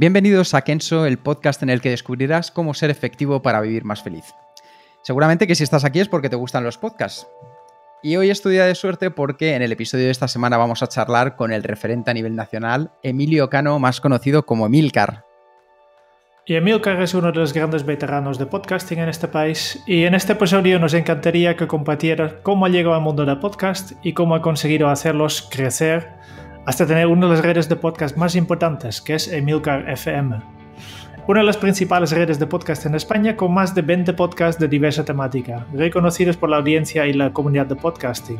Bienvenidos a Kenso, el podcast en el que descubrirás cómo ser efectivo para vivir más feliz. Seguramente que si estás aquí es porque te gustan los podcasts. Y hoy es tu día de suerte porque en el episodio de esta semana vamos a charlar con el referente a nivel nacional, Emilio Cano, más conocido como Emilcar. Y Emilcar es uno de los grandes veteranos de podcasting en este país y en este episodio nos encantaría que compartieras cómo ha llegado al mundo del podcast y cómo ha conseguido hacerlos crecer hasta tener una de las redes de podcast más importantes, que es Emilcar FM. Una de las principales redes de podcast en España con más de 20 podcasts de diversa temática, reconocidos por la audiencia y la comunidad de podcasting.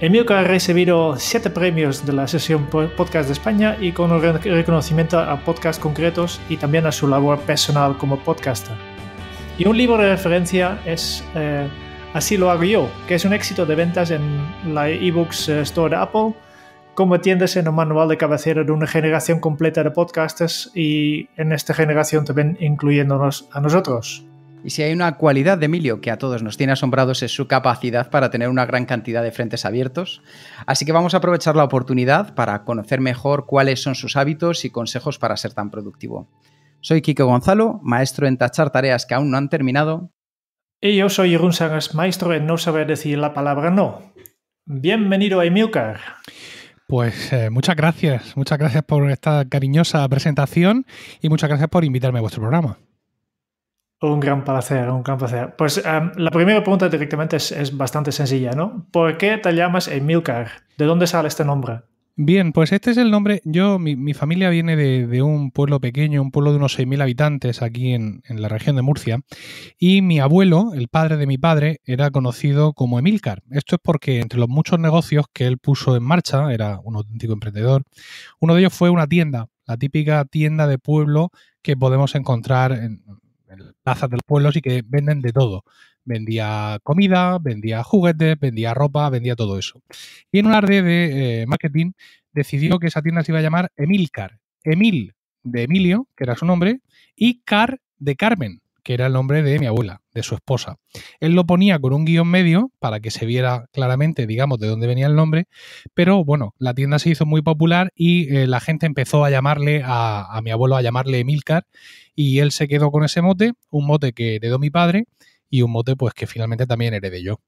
Emilcar ha recibido 7 premios de la sesión Podcast de España y con un reconocimiento a podcasts concretos y también a su labor personal como podcaster. Y un libro de referencia es eh, Así lo hago yo, que es un éxito de ventas en la eBooks eh, Store de Apple como atiendes en un manual de cabecera de una generación completa de podcasters y en esta generación también incluyéndonos a nosotros. Y si hay una cualidad de Emilio que a todos nos tiene asombrados es su capacidad para tener una gran cantidad de frentes abiertos, así que vamos a aprovechar la oportunidad para conocer mejor cuáles son sus hábitos y consejos para ser tan productivo. Soy Kiko Gonzalo, maestro en tachar tareas que aún no han terminado. Y yo soy Jeroen Sangas, maestro en no saber decir la palabra no. Bienvenido a Emilcar. Pues eh, muchas gracias, muchas gracias por esta cariñosa presentación y muchas gracias por invitarme a vuestro programa. Un gran placer, un gran placer. Pues em, la primera pregunta directamente es, es, bastante sencilla, ¿no? ¿Por qué te llamas Emilcar? ¿De dónde sale este nombre? Bien, pues este es el nombre. Yo, mi, familia viene de, un pueblo pequeño, un pueblo de unos 6.000 habitantes aquí en, la región de Murcia. Y mi abuelo, el padre de mi padre, era conocido como Emilcar. Esto es porque entre los muchos negocios que él puso en marcha, era un auténtico emprendedor, uno de ellos fue una tienda, la típica tienda de pueblo que podemos encontrar en, en plazas de los pueblos y que venden de todo vendía comida, vendía juguetes, vendía ropa, vendía todo eso. Y en un arde de eh, marketing decidió que esa tienda se iba a llamar Emilcar. Emil de Emilio, que era su nombre, y Car de Carmen, que era el nombre de mi abuela, de su esposa. Él lo ponía con un guión medio para que se viera claramente, digamos, de dónde venía el nombre, pero bueno, la tienda se hizo muy popular y eh, la gente empezó a llamarle a, mi abuelo, a llamarle Emilcar, y él se quedó con ese mote, un mote que dio mi padre, y un mote pues que finalmente también heredé yo.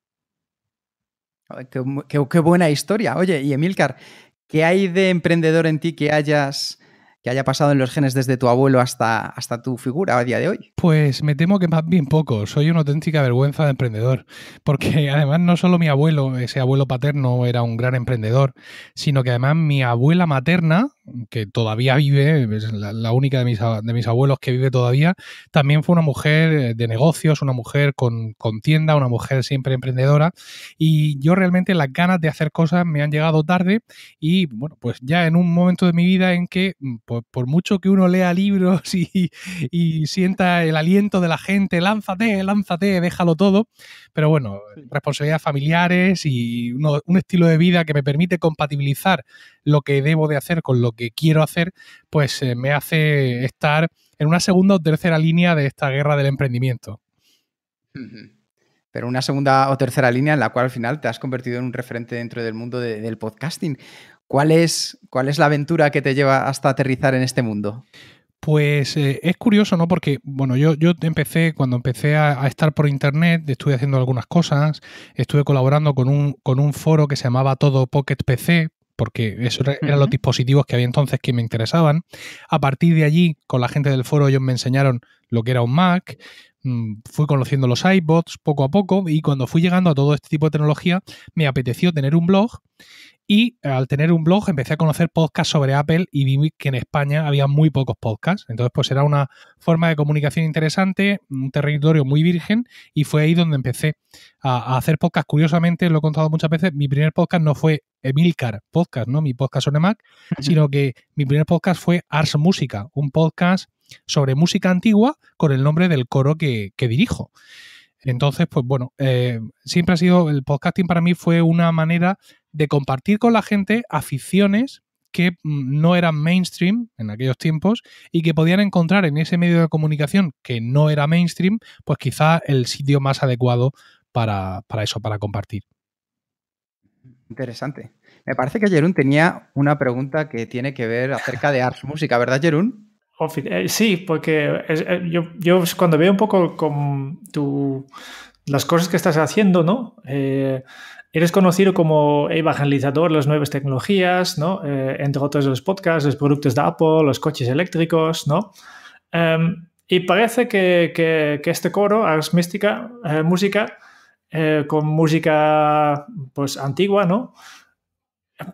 Qué, buena historia. Oye, y Emilcar, ¿qué hay de emprendedor en ti que hayas que haya pasado en los genes desde tu abuelo hasta, hasta tu figura a día de hoy? Pues me temo que más bien poco. Soy una auténtica vergüenza de emprendedor, porque además no solo mi abuelo, ese abuelo paterno, era un gran emprendedor, sino que además mi abuela materna que todavía vive, es la, única de mis, de mis, abuelos que vive todavía, también fue una mujer eh, de negocios, una mujer con, con tienda, una mujer siempre emprendedora. Y yo realmente las ganas de hacer cosas me han llegado tarde y bueno, pues ya en un momento de mi vida en que mm, por, mucho que uno lea libros y, sienta el aliento de la gente, lánzate, lánzate, déjalo todo, pero bueno, responsabilidades familiares y un estilo de vida que me permite compatibilizar lo que debo de hacer con lo que quiero hacer, pues eh, me hace estar en una segunda o tercera línea de esta guerra del emprendimiento. Pero una segunda o tercera línea en la cual al final te has convertido en un referente dentro del mundo del podcasting. ¿Cuál es, ¿Cuál es la aventura que te lleva hasta aterrizar en este mundo? Pues eh, es curioso, ¿no? Porque, bueno, yo, yo empecé, cuando empecé a, estar por internet, estuve haciendo algunas cosas, estuve colaborando con un, con un foro que se llamaba Todo Pocket PC, porque esos eran los dispositivos que había entonces que me interesaban. A partir de allí, con la gente del foro, ellos me enseñaron lo que era un Mac, mm, fui conociendo los iPods poco a poco y cuando fui llegando a todo este tipo de tecnología, me apeteció tener un blog y eh, al tener un blog empecé a conocer podcasts sobre Apple y vi que en España había muy pocos podcasts. Entonces, pues era una forma de comunicación interesante, un territorio muy virgen y fue ahí donde empecé a, hacer podcasts. Curiosamente, lo he contado muchas veces, mi primer podcast no fue Emilcar Podcast, ¿no? Mi podcast sobre Mac, sino que mi primer podcast fue Ars Música, un podcast sobre música antigua con el nombre del coro que, que dirijo. Entonces, pues bueno, eh, siempre ha sido, el podcasting para mí fue una manera de compartir con la gente aficiones que mm, no eran mainstream en aquellos tiempos y que podían encontrar en ese medio de comunicación que no era mainstream, pues quizá el sitio más adecuado para, eso, para compartir. Interesante. Me parece que Jerún tenía una pregunta que tiene que ver acerca de arts Música, ¿verdad, Jerún? Eh, sí, porque eh, yo, cuando veo un poco con las cosas que estás haciendo, ¿no? Eh, eres conocido como evangelizador de las nuevas tecnologías, ¿no? entre otros los podcasts, los productos de Apple, los coches eléctricos, ¿no? Em, y parece que, este coro, Ars Mística, música, con música pues antigua, ¿no?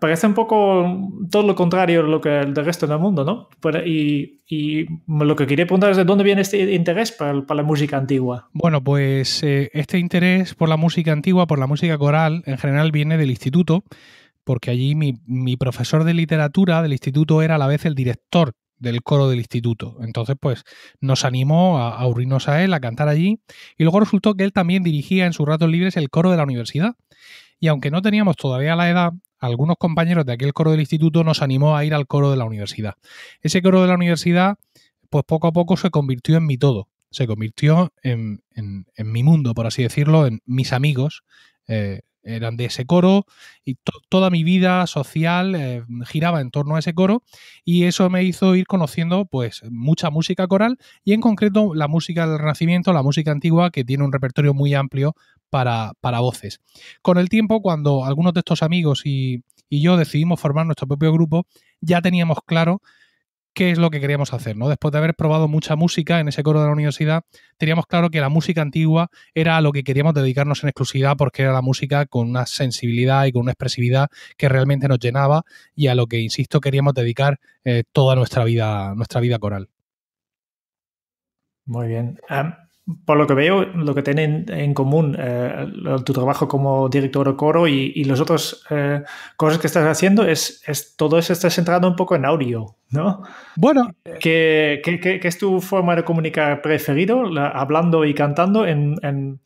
parece un poco todo lo contrario a lo que el resto del mundo, ¿no? y, y, lo que quería preguntar es de dónde viene este interés para, la música antigua. Bueno, pues eh, este interés por la música antigua, por la música coral, en general viene del instituto, porque allí mi, profesor de literatura del instituto era a la vez el director del coro del instituto. Entonces, pues nos animó a, a a él, a cantar allí. Y luego resultó que él también dirigía en sus ratos libres el coro de la universidad. Y aunque no teníamos todavía la edad, algunos compañeros de aquel coro del instituto nos animó a ir al coro de la universidad. Ese coro de la universidad, pues poco a poco se convirtió en mi todo, se convirtió en, mi mundo, por así decirlo, en mis amigos. Eh, eran de ese coro y toda mi vida social eh, giraba en torno a ese coro y eso me hizo ir conociendo pues mucha música coral y en concreto la música del Renacimiento, la música antigua que tiene un repertorio muy amplio para, voces. Con el tiempo, cuando algunos de estos amigos y, yo decidimos formar nuestro propio grupo, ya teníamos claro qué es lo que queríamos hacer, ¿no? Después de haber probado mucha música en ese coro de la universidad, teníamos claro que la música antigua era a lo que queríamos dedicarnos en exclusividad porque era la música con una sensibilidad y con una expresividad que realmente nos llenaba y a lo que, insisto, queríamos dedicar eh, toda nuestra vida, nuestra vida coral. Muy bien por lo que veo, lo que tienen en común eh, tu trabajo como director de coro y, y las otras eh, cosas que estás haciendo es, es todo eso está centrado un poco en audio, ¿no? Bueno. ¿Qué, es tu forma de comunicar preferido, hablando y cantando en,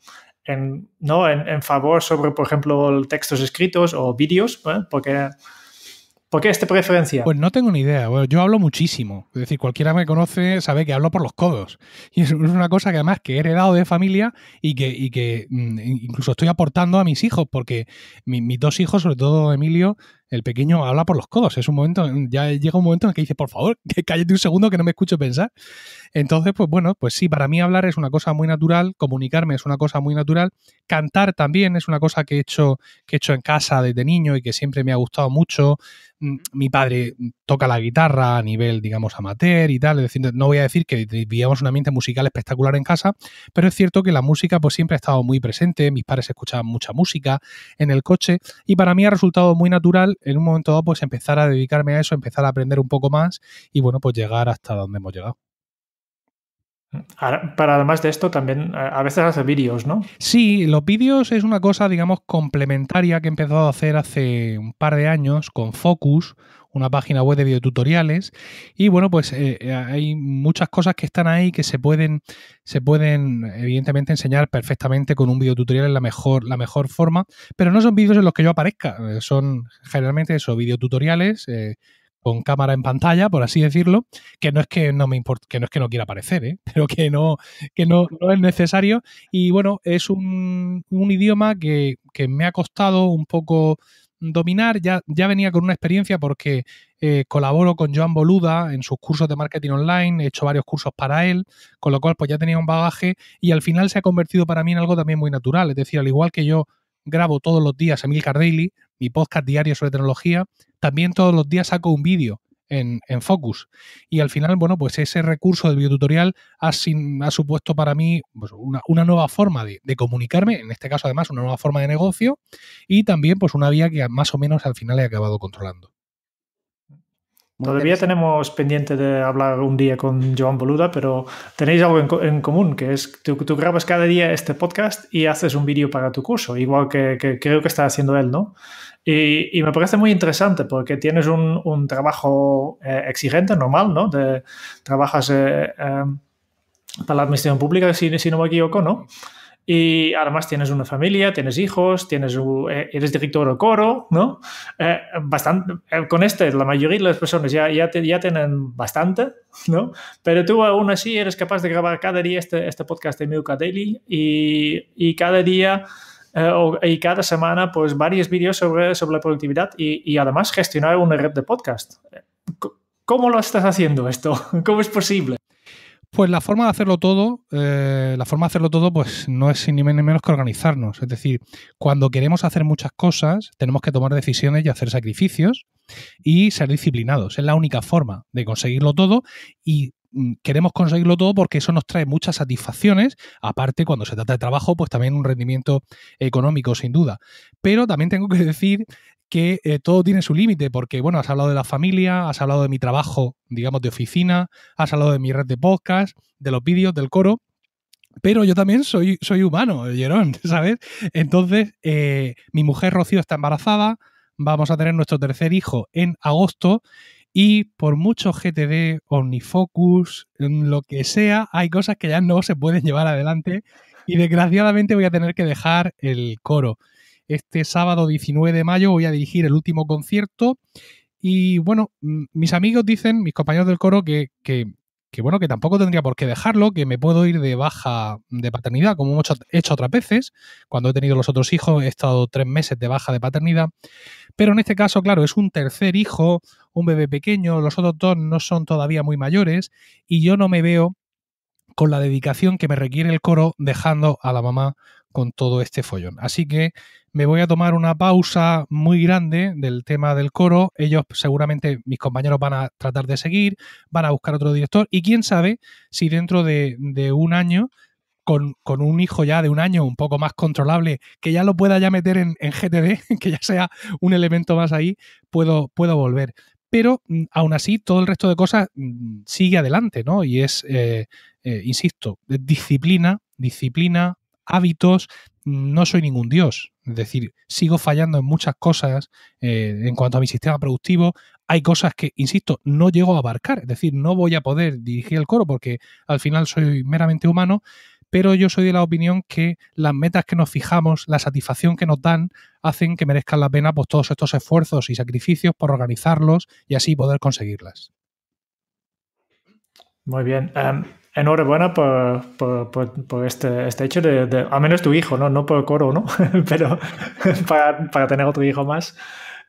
favor sobre, por ejemplo, textos escritos o vídeos? ¿eh? Porque ¿Por qué este preferencia? Pues no tengo ni idea. yo hablo muchísimo. Es decir, cualquiera me conoce sabe que hablo por los codos. Y es una cosa que además que he heredado de familia y que, que mm, incluso estoy aportando a mis hijos, porque mis dos hijos, sobre todo Emilio, el pequeño habla por los codos. Es un momento, ya llega un momento en el que dice, por favor, que cállate un segundo que no me escucho pensar. Entonces, pues bueno, pues sí, para mí hablar es una cosa muy natural, comunicarme es una cosa muy natural, cantar también es una cosa que he hecho, que he hecho en casa desde niño y que siempre me ha gustado mucho. Mm, mi padre toca la guitarra a nivel, digamos, amateur y tal. Es decir, no voy a decir que vivíamos un ambiente musical espectacular en casa, pero es cierto que la música pues siempre ha estado muy presente. Mis padres escuchaban mucha música en el coche y para mí ha resultado muy natural en un momento dado pues empezar a dedicarme a eso, empezar a aprender un poco más y bueno, pues llegar hasta donde hemos llegado para además de esto, también eh, a veces hace vídeos, ¿no? Sí, los vídeos es una cosa, digamos, complementaria que he empezado a hacer hace un par de años con Focus, una página web de videotutoriales. Y bueno, pues eh, eh, hay muchas cosas que están ahí que se pueden, se pueden, evidentemente, enseñar perfectamente con un videotutorial en la mejor, la mejor forma. Pero no son vídeos en los que yo aparezca, son generalmente eso, videotutoriales con cámara en pantalla, por así decirlo, que no es que no me que no es que no quiera aparecer, ¿eh? pero que no, que no, es necesario. Y bueno, es un, idioma que, me ha costado un poco dominar. Ya, ya venía con una experiencia porque eh, colaboro con Joan Boluda en sus cursos de marketing online, he hecho varios cursos para él, con lo cual pues ya tenía un bagaje y al final se ha convertido para mí en algo también muy natural. Es decir, al igual que yo grabo todos los días Emil Daily, mi podcast diario sobre tecnología, también todos los días saco un vídeo en, en, Focus. Y al final, bueno, pues ese recurso del videotutorial ha, ha supuesto para mí pues, una, nueva forma de, de, comunicarme, en este caso además una nueva forma de negocio y también pues una vía que más o menos al final he acabado controlando. Todavía tenemos pendiente de hablar un día con Joan Boluda, pero tenéis algo en, común, que es tú, tú, grabas cada día este podcast y haces un vídeo para tu curso, igual que, creo que está haciendo él, ¿no? Y, me parece muy interesante porque tienes un, trabajo eh, exigente, normal, ¿no? trabajas eh, eh, para la administración pública, si, si no me equivoco, ¿no? y además tienes una familia, tienes hijos, tienes, eh, eres director o coro, ¿no? Eh, bastante, eh, con este la mayoría de las personas ya, ya, ya, tienen bastante, ¿no? Pero tú aún así eres capaz de grabar cada día este, este podcast de Milka Daily y, y cada día... y cada semana pues varios vídeos sobre, sobre la productividad y, y, además gestionar una red de podcast. ¿Cómo lo estás haciendo esto? ¿Cómo es posible? Pues la forma de hacerlo todo, eh, la forma de hacerlo todo, pues no es ni menos que organizarnos. Es decir, cuando queremos hacer muchas cosas, tenemos que tomar decisiones y hacer sacrificios y ser disciplinados. Es la única forma de conseguirlo todo y mm, queremos conseguirlo todo porque eso nos trae muchas satisfacciones, aparte cuando se trata de trabajo, pues también un rendimiento económico, sin duda. Pero también tengo que decir que eh, todo tiene su límite, porque bueno, has hablado de la familia, has hablado de mi trabajo, digamos, de oficina, has hablado de mi red de podcast, de los vídeos, del coro, pero yo también soy, soy humano, Jerón, ¿sabes? Entonces, eh, mi mujer Rocío está embarazada, vamos a tener nuestro tercer hijo en agosto y por mucho GTD, OmniFocus, mm, lo que sea, hay cosas que ya no se pueden llevar adelante y desgraciadamente voy a tener que dejar el coro. Este sábado 19 de mayo voy a dirigir el último concierto. Y bueno, mis amigos dicen, mis compañeros del coro, que, bueno, que tampoco tendría por qué dejarlo, que me puedo ir de baja de paternidad, como hemos hecho otras veces. Cuando he tenido los otros hijos, he estado tres meses de baja de paternidad. Pero en este caso, claro, es un tercer hijo, un bebé pequeño, los otros dos no son todavía muy mayores, y yo no me veo con la dedicación que me requiere el coro dejando a la mamá con todo este follón. Así que me voy a tomar una pausa muy grande del tema del coro. Ellos seguramente, mis compañeros van a tratar de seguir, van a buscar otro director y quién sabe si dentro de, un año con, un hijo ya de un año un poco más controlable, que ya lo pueda ya meter en, GTD, que ya sea un elemento más ahí, puedo, puedo volver. Pero mm, aún así, todo el resto de cosas mm, sigue adelante, ¿no? Y es, eh, eh, insisto, disciplina, disciplina, hábitos, no soy ningún dios. Es decir, sigo fallando en muchas cosas eh, en cuanto a mi sistema productivo. Hay cosas que, insisto, no llego a abarcar. Es decir, no voy a poder dirigir el coro porque al final soy meramente humano. Pero yo soy de la opinión que las metas que nos fijamos, la satisfacción que nos dan, hacen que merezcan la pena pues, todos estos esfuerzos y sacrificios por organizarlos y así poder conseguirlas. Muy bien. Em, enhorabuena por, por, por, este, este, hecho de, al menos tu hijo, ¿no? No por coro, ¿no? Pero para, para, tener otro hijo más.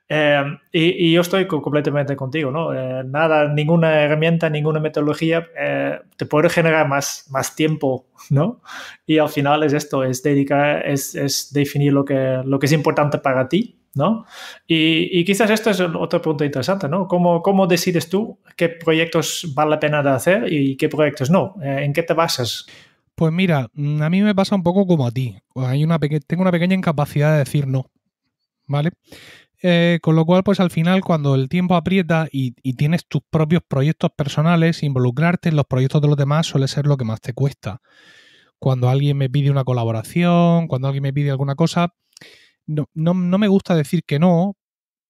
Em, y, y, yo estoy completamente contigo, ¿no? Eh, nada, ninguna herramienta, ninguna metodología eh, te puede generar más, más tiempo, ¿no? Y al final es esto, es dedicar, es, es definir lo que, lo que es importante para ti ¿no? Y, quizás esto es otro punto interesante, ¿no? ¿Cómo, decides tú qué proyectos vale la pena de hacer y qué proyectos no? Eh, ¿En qué te basas? Pues mira, mm, a mí me pasa un poco como a ti. Hay una tengo una pequeña incapacidad de decir no, ¿vale? Eh, con lo cual, pues al final, cuando el tiempo aprieta y tienes tus propios proyectos personales, involucrarte en los proyectos de los demás suele ser lo que más te cuesta. Cuando alguien me pide una colaboración, cuando alguien me pide alguna cosa, no, no, no me gusta decir que no,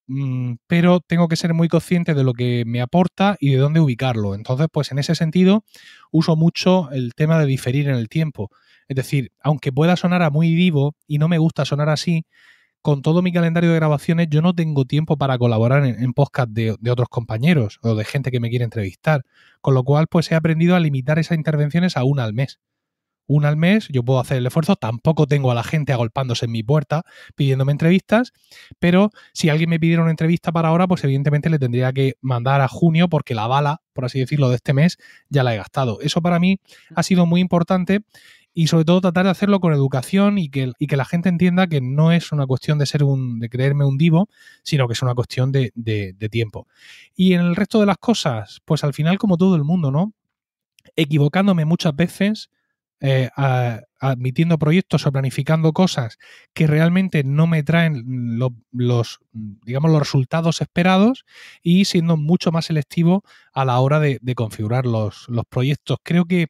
mm, pero tengo que ser muy consciente de lo que me aporta y de dónde ubicarlo. Entonces, pues en ese sentido, uso mucho el tema de diferir en el tiempo. Es decir, aunque pueda sonar a muy vivo y no me gusta sonar así, con todo mi calendario de grabaciones yo no tengo tiempo para colaborar en, podcast de, de, otros compañeros o de gente que me quiere entrevistar. Con lo cual, pues he aprendido a limitar esas intervenciones a una al mes una al mes, yo puedo hacer el esfuerzo, tampoco tengo a la gente agolpándose en mi puerta pidiéndome entrevistas, pero si alguien me pidiera una entrevista para ahora, pues evidentemente le tendría que mandar a junio porque la bala, por así decirlo, de este mes ya la he gastado. Eso para mí ha sido muy importante y sobre todo tratar de hacerlo con educación y que, que la gente entienda que no es una cuestión de ser un, de creerme un divo, sino que es una cuestión de, de, de tiempo. Y en el resto de las cosas, pues al final como todo el mundo, ¿no? Equivocándome muchas veces, eh, admitiendo proyectos o planificando cosas que realmente no me traen los, digamos, los resultados esperados y siendo mucho más selectivo a la hora de, configurar los, proyectos. Creo que,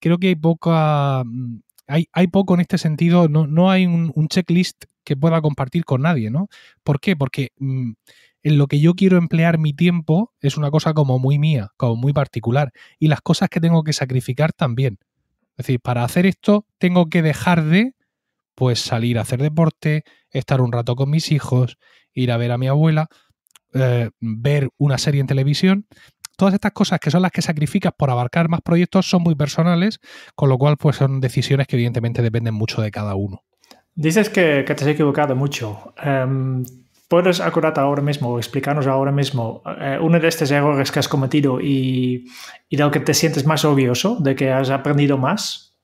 creo que hay, poca, mm, hay, hay poco en este sentido, no, hay un, checklist que pueda compartir con nadie, ¿no? ¿Por qué? Porque mm, en lo que yo quiero emplear mi tiempo es una cosa como muy mía, como muy particular, y las cosas que tengo que sacrificar también. Es decir, para hacer esto tengo que dejar de pues salir a hacer deporte, estar un rato con mis hijos, ir a ver a mi abuela, eh, ver una serie en televisión. Todas estas cosas que son las que sacrificas por abarcar más proyectos son muy personales, con lo cual pues son decisiones que evidentemente dependen mucho de cada uno. Dices que, te has equivocado mucho. Em, puedes acordarte ahora mismo o explicarnos ahora mismo eh, uno de estos errores que has cometido y, de lo que te sientes más obvio de que has aprendido más?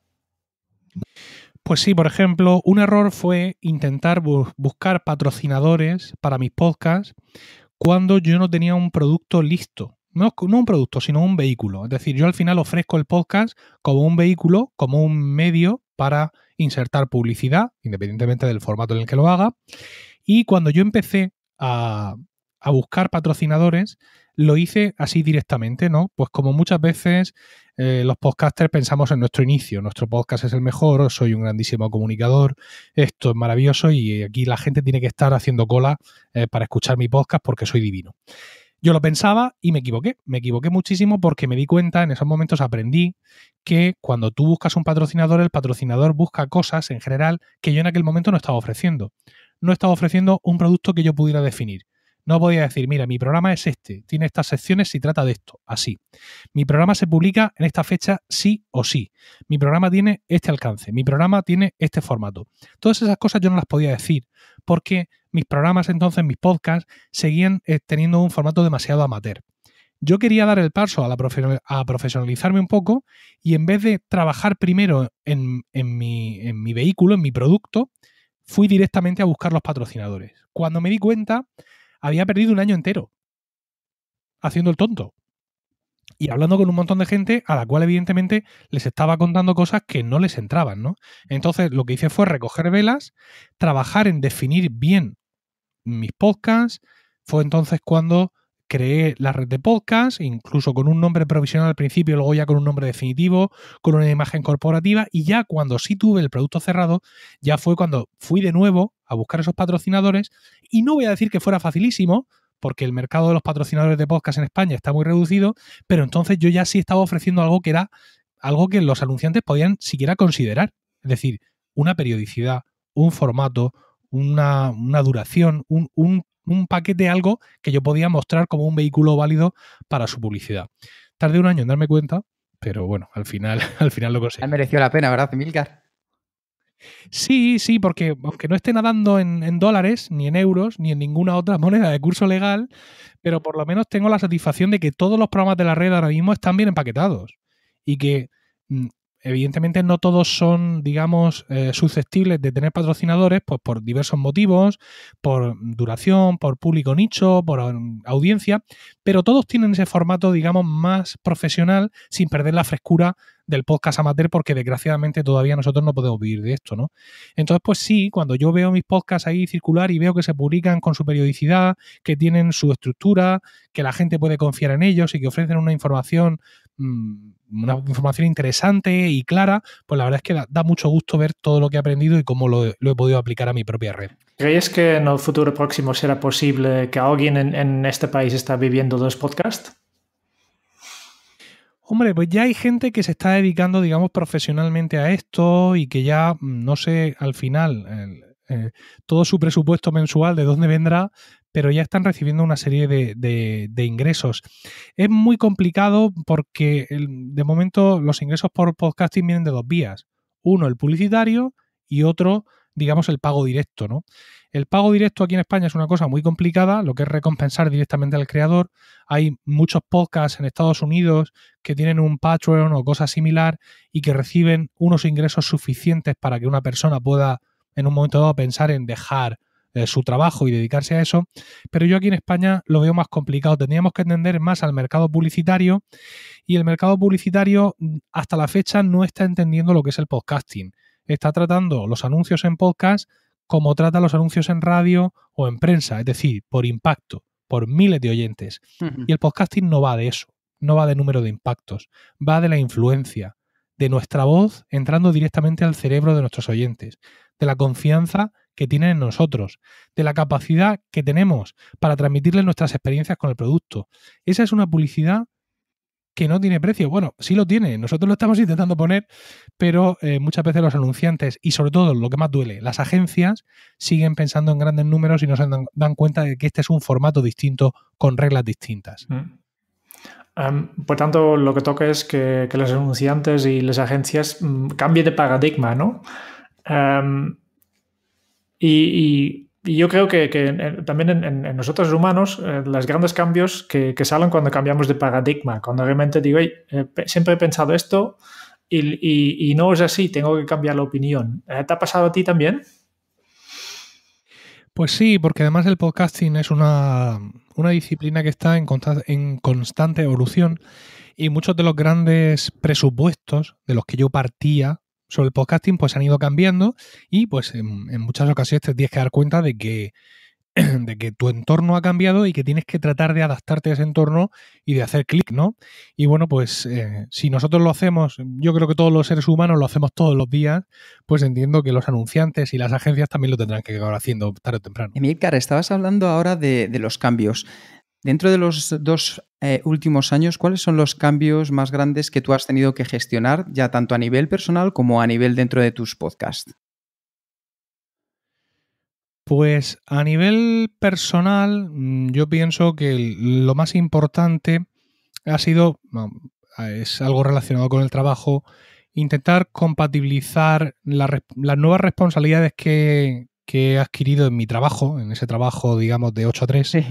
Pues sí, por ejemplo, un error fue intentar buscar patrocinadores para mis podcasts cuando yo no tenía un producto listo. no, un producto, sino un vehículo. Es decir, yo al final ofrezco el podcast como un vehículo, como un medio para insertar publicidad, independientemente del formato en el que lo haga, y cuando yo empecé a, buscar patrocinadores, lo hice así directamente, ¿no? Pues como muchas veces eh, los podcasters pensamos en nuestro inicio, nuestro podcast es el mejor, soy un grandísimo comunicador, esto es maravilloso y aquí la gente tiene que estar haciendo cola eh, para escuchar mi podcast porque soy divino. Yo lo pensaba y me equivoqué, me equivoqué muchísimo porque me di cuenta, en esos momentos aprendí que cuando tú buscas un patrocinador, el patrocinador busca cosas en general que yo en aquel momento no estaba ofreciendo no estaba ofreciendo un producto que yo pudiera definir. No podía decir, mira, mi programa es este, tiene estas secciones y trata de esto, así. Mi programa se publica en esta fecha sí o sí. Mi programa tiene este alcance, mi programa tiene este formato. Todas esas cosas yo no las podía decir, porque mis programas entonces, mis podcasts, seguían eh, teniendo un formato demasiado amateur. Yo quería dar el paso a, profesionalizarme un poco y en vez de trabajar primero en mi vehículo, en mi producto, fui directamente a buscar los patrocinadores. Cuando me di cuenta, había perdido un año entero haciendo el tonto y hablando con un montón de gente a la cual evidentemente les estaba contando cosas que no les entraban, ¿no? Entonces lo que hice fue recoger velas, trabajar en definir bien mis podcasts, fue entonces cuando creé la red de podcast, incluso con un nombre provisional al principio, luego ya con un nombre definitivo, con una imagen corporativa y ya cuando sí tuve el producto cerrado, ya fue cuando fui de nuevo a buscar esos patrocinadores y no voy a decir que fuera facilísimo, porque el mercado de los patrocinadores de podcast en España está muy reducido, pero entonces yo ya sí estaba ofreciendo algo que era algo que los anunciantes podían siquiera considerar, es decir, una periodicidad, un formato, una, duración, un, un un paquete, algo que yo podía mostrar como un vehículo válido para su publicidad. Tardé un año en darme cuenta, pero bueno, al final, al final lo conseguí. merecido la pena, ¿verdad, Milgar? Sí, sí, porque aunque no esté nadando en, en, dólares, ni en euros, ni en ninguna otra moneda de curso legal, pero por lo menos tengo la satisfacción de que todos los programas de la red ahora mismo están bien empaquetados y que mm, evidentemente no todos son, digamos, eh, susceptibles de tener patrocinadores pues, por diversos motivos, por duración, por público nicho, por audiencia, pero todos tienen ese formato, digamos, más profesional sin perder la frescura del podcast amateur porque desgraciadamente todavía nosotros no podemos vivir de esto, ¿no? Entonces, pues sí, cuando yo veo mis podcasts ahí circular y veo que se publican con su periodicidad, que tienen su estructura, que la gente puede confiar en ellos y que ofrecen una información Mm, una información interesante y clara, pues la verdad es que da, mucho gusto ver todo lo que he aprendido y cómo lo, he podido aplicar a mi propia red. ¿Crees que en el futuro próximo será posible que alguien en, este país está viviendo dos podcasts? Hombre, pues ya hay gente que se está dedicando, digamos, profesionalmente a esto y que ya, mm, no sé, al final, eh, todo su presupuesto mensual de dónde vendrá, pero ya están recibiendo una serie de, ingresos. Es muy complicado porque de momento los ingresos por podcasting vienen de dos vías. Uno, el publicitario y otro, digamos, el pago directo, ¿no? El pago directo aquí en España es una cosa muy complicada, lo que es recompensar directamente al creador. Hay muchos podcasts en Estados Unidos que tienen un Patreon o cosa similar y que reciben unos ingresos suficientes para que una persona pueda en un momento dado pensar en dejar eh, su trabajo y dedicarse a eso, pero yo aquí en España lo veo más complicado. Teníamos que entender más al mercado publicitario y el mercado publicitario mm, hasta la fecha no está entendiendo lo que es el podcasting. Está tratando los anuncios en podcast como trata los anuncios en radio o en prensa, es decir, por impacto, por miles de oyentes. Y el podcasting no va de eso, no va de número de impactos, va de la influencia, de nuestra voz entrando directamente al cerebro de nuestros oyentes, de la confianza que tienen nosotros, de la capacidad que tenemos para transmitirles nuestras experiencias con el producto. Esa es una publicidad que no tiene precio. Bueno, sí lo tiene, nosotros lo estamos intentando poner, pero eh, muchas veces los anunciantes y sobre todo lo que más duele, las agencias siguen pensando en grandes números y no se dan, cuenta de que este es un formato distinto con reglas distintas. Mm. por tanto, lo que toca es que, los anunciantes y las agencias mm, cambien de paradigma, ¿no? Y, yo creo que, también en, nosotros humanos, eh, los grandes cambios que, salen cuando cambiamos de paradigma, cuando realmente digo, eh, siempre he pensado esto y, no es así, tengo que cambiar la opinión. Eh, ¿Te ha pasado a ti también? Pues sí, porque además el podcasting es una, disciplina que está en constante evolución y muchos de los grandes presupuestos de los que yo partía sobre el podcasting pues han ido cambiando y pues en, muchas ocasiones te tienes que dar cuenta de que, de que tu entorno ha cambiado y que tienes que tratar de adaptarte a ese entorno y de hacer clic, ¿no? Y bueno, pues eh, si nosotros lo hacemos, yo creo que todos los seres humanos lo hacemos todos los días, pues entiendo que los anunciantes y las agencias también lo tendrán que acabar haciendo tarde o temprano. Emilcar, estabas hablando ahora de, de los cambios. Dentro de los dos eh, últimos años, ¿cuáles son los cambios más grandes que tú has tenido que gestionar, ya tanto a nivel personal como a nivel dentro de tus podcasts? Pues a nivel personal, mm, yo pienso que lo más importante ha sido, es algo relacionado con el trabajo, intentar compatibilizar las nuevas responsabilidades que, que, he adquirido en mi trabajo, en ese trabajo, digamos, de 8 a 3. Sí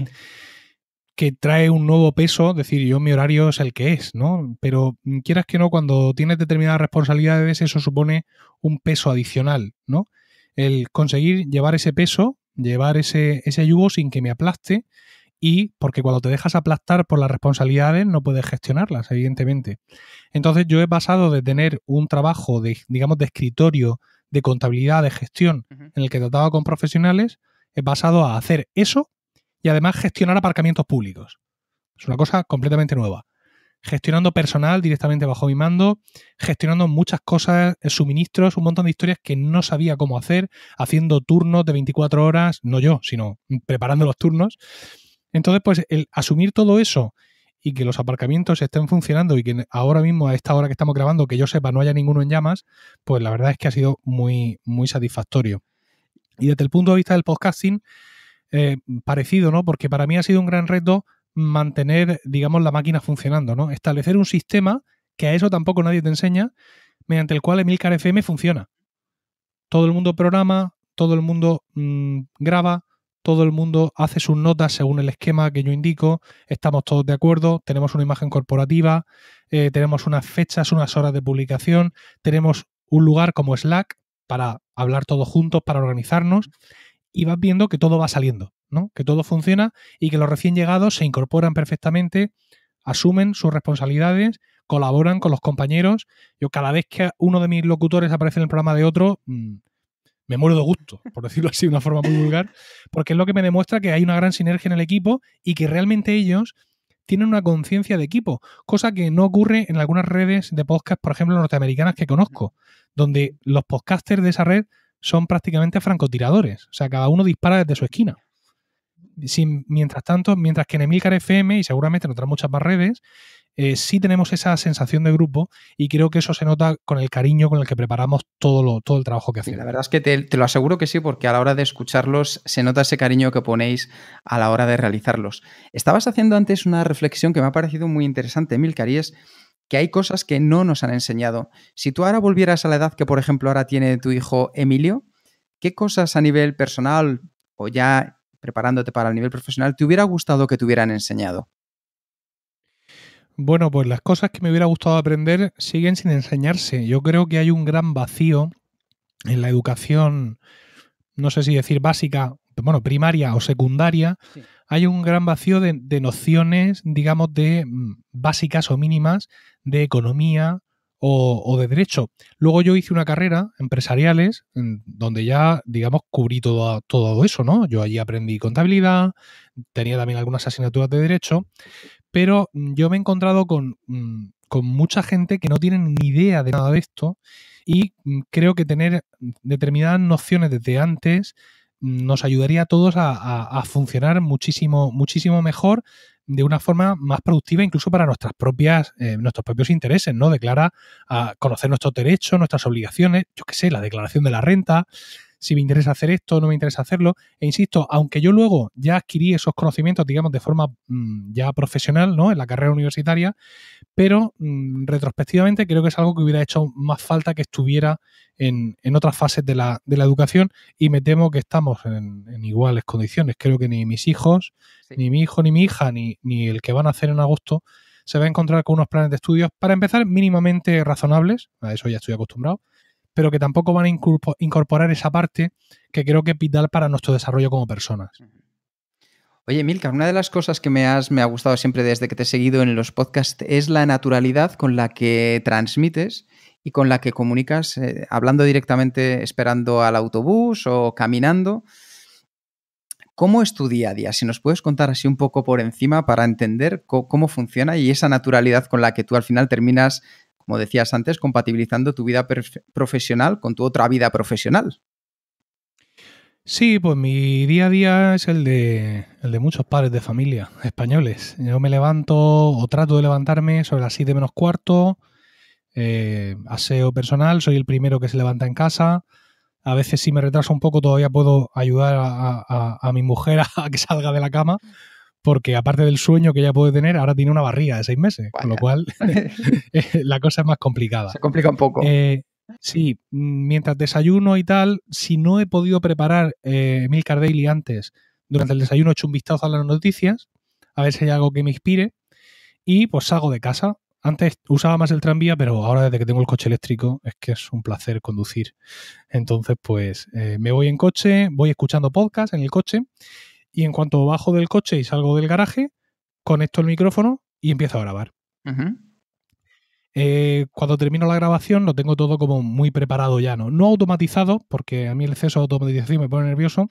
que trae un nuevo peso, decir, yo mi horario es el que es, ¿no? Pero mm, quieras que no, cuando tienes determinadas responsabilidades, eso supone un peso adicional, ¿no? El conseguir llevar ese peso, llevar ese, ese yugo sin que me aplaste y porque cuando te dejas aplastar por las responsabilidades no puedes gestionarlas, evidentemente. Entonces yo he pasado de tener un trabajo de, digamos, de escritorio, de contabilidad, de gestión, en el que trataba con profesionales, he pasado a hacer eso y además gestionar aparcamientos públicos. Es una cosa completamente nueva. Gestionando personal directamente bajo mi mando, gestionando muchas cosas, eh, suministros, un montón de historias que no sabía cómo hacer, haciendo turnos de 24 horas, no yo, sino preparando los turnos. Entonces, pues el asumir todo eso y que los aparcamientos estén funcionando y que ahora mismo a esta hora que estamos grabando, que yo sepa, no haya ninguno en llamas, pues la verdad es que ha sido muy, muy satisfactorio. Y desde el punto de vista del podcasting, eh, parecido, ¿no? Porque para mí ha sido un gran reto mantener, digamos, la máquina funcionando, ¿no? Establecer un sistema que a eso tampoco nadie te enseña, mediante el cual Emilcar FM funciona. Todo el mundo programa, todo el mundo mm, graba, todo el mundo hace sus notas según el esquema que yo indico, estamos todos de acuerdo, tenemos una imagen corporativa, eh, tenemos unas fechas, unas horas de publicación, tenemos un lugar como Slack para hablar todos juntos, para organizarnos y vas viendo que todo va saliendo, ¿no? Que todo funciona y que los recién llegados se incorporan perfectamente, asumen sus responsabilidades, colaboran con los compañeros. Yo cada vez que uno de mis locutores aparece en el programa de otro, mm, me muero de gusto, por decirlo así de una forma muy vulgar, porque es lo que me demuestra que hay una gran sinergia en el equipo y que realmente ellos tienen una conciencia de equipo, cosa que no ocurre en algunas redes de podcast, por ejemplo, norteamericanas que conozco, donde los podcasters de esa red son prácticamente francotiradores. O sea, cada uno dispara desde su esquina. mientras tanto, mientras que en Emilcar FM y seguramente en otras muchas más redes, eh, sí tenemos esa sensación de grupo y creo que eso se nota con el cariño con el que preparamos todo, todo el trabajo que hacemos. la verdad es que te, te, lo aseguro que sí, porque a la hora de escucharlos se nota ese cariño que ponéis a la hora de realizarlos. Estabas haciendo antes una reflexión que me ha parecido muy interesante, Emilcar, y es que hay cosas que no nos han enseñado. Si tú ahora volvieras a la edad que, por ejemplo, ahora tiene tu hijo Emilio, ¿qué cosas a nivel personal o ya preparándote para el nivel profesional te hubiera gustado que te hubieran enseñado? Bueno, pues las cosas que me hubiera gustado aprender siguen sin enseñarse. Yo creo que hay un gran vacío en la educación, no sé si decir básica, bueno, primaria o secundaria, hay un gran vacío de, nociones, digamos, de mm, básicas o mínimas de economía o, de derecho. Luego yo hice una carrera empresariales mm, donde ya, digamos, cubrí todo, todo eso, ¿no? Yo allí aprendí contabilidad, tenía también algunas asignaturas de derecho, pero mm, yo me he encontrado con, con mucha gente que no tiene ni idea de nada de esto y creo que tener determinadas nociones desde antes nos ayudaría a todos a, funcionar muchísimo, muchísimo mejor de una forma más productiva, incluso para nuestras propias, eh, nuestros propios intereses, ¿no? Declara a conocer nuestros derechos, nuestras obligaciones, yo qué sé, la declaración de la renta, si me interesa hacer esto, no me interesa hacerlo. E insisto, aunque yo luego ya adquirí esos conocimientos, digamos, de forma mm, ya profesional, ¿no? En la carrera universitaria, pero mm, retrospectivamente creo que es algo que hubiera hecho más falta que estuviera en, en otras fases de la, de la, educación y me temo que estamos en, iguales condiciones. Creo que ni mis hijos, ni mi hijo, ni mi hija, ni, el que van a hacer en agosto se va a encontrar con unos planes de estudios, para empezar, mínimamente razonables, a eso ya estoy acostumbrado, pero que tampoco van a incorporar esa parte que creo que es vital para nuestro desarrollo como personas. Oye, Milka, una de las cosas que me, has, ha gustado siempre desde que te he seguido en los podcasts es la naturalidad con la que transmites y con la que comunicas, eh, hablando directamente esperando al autobús o caminando. ¿Cómo es tu día a día? Si nos puedes contar así un poco por encima para entender cómo funciona y esa naturalidad con la que tú al final terminas, como decías antes, compatibilizando tu vida profesional con tu otra vida profesional. Sí, pues mi día a día es el de, el de muchos padres de familia españoles. Yo me levanto o trato de levantarme sobre las de menos cuarto, eh, aseo personal, soy el primero que se levanta en casa. A veces si me retraso un poco todavía puedo ayudar a, mi mujer a que salga de la cama, porque aparte del sueño que ella puede tener, ahora tiene una barriga de seis meses, con lo cual eh, la cosa es más complicada. Se complica un poco. Eh, Sí, mm, mientras desayuno y tal, si no he podido preparar eh, Milcar Daily antes, durante el desayuno he hecho un vistazo a las noticias, a ver si hay algo que me inspire, y pues salgo de casa. Antes usaba más el tranvía, pero ahora desde que tengo el coche eléctrico es que es un placer conducir. Entonces, pues eh, me voy en coche, voy escuchando podcast en el coche, y en cuanto bajo del coche y salgo del garaje, conecto el micrófono y empiezo a grabar. Eh, cuando termino la grabación lo tengo todo como muy preparado ya, ¿no? No automatizado, porque a mí el exceso de automatización me pone nervioso,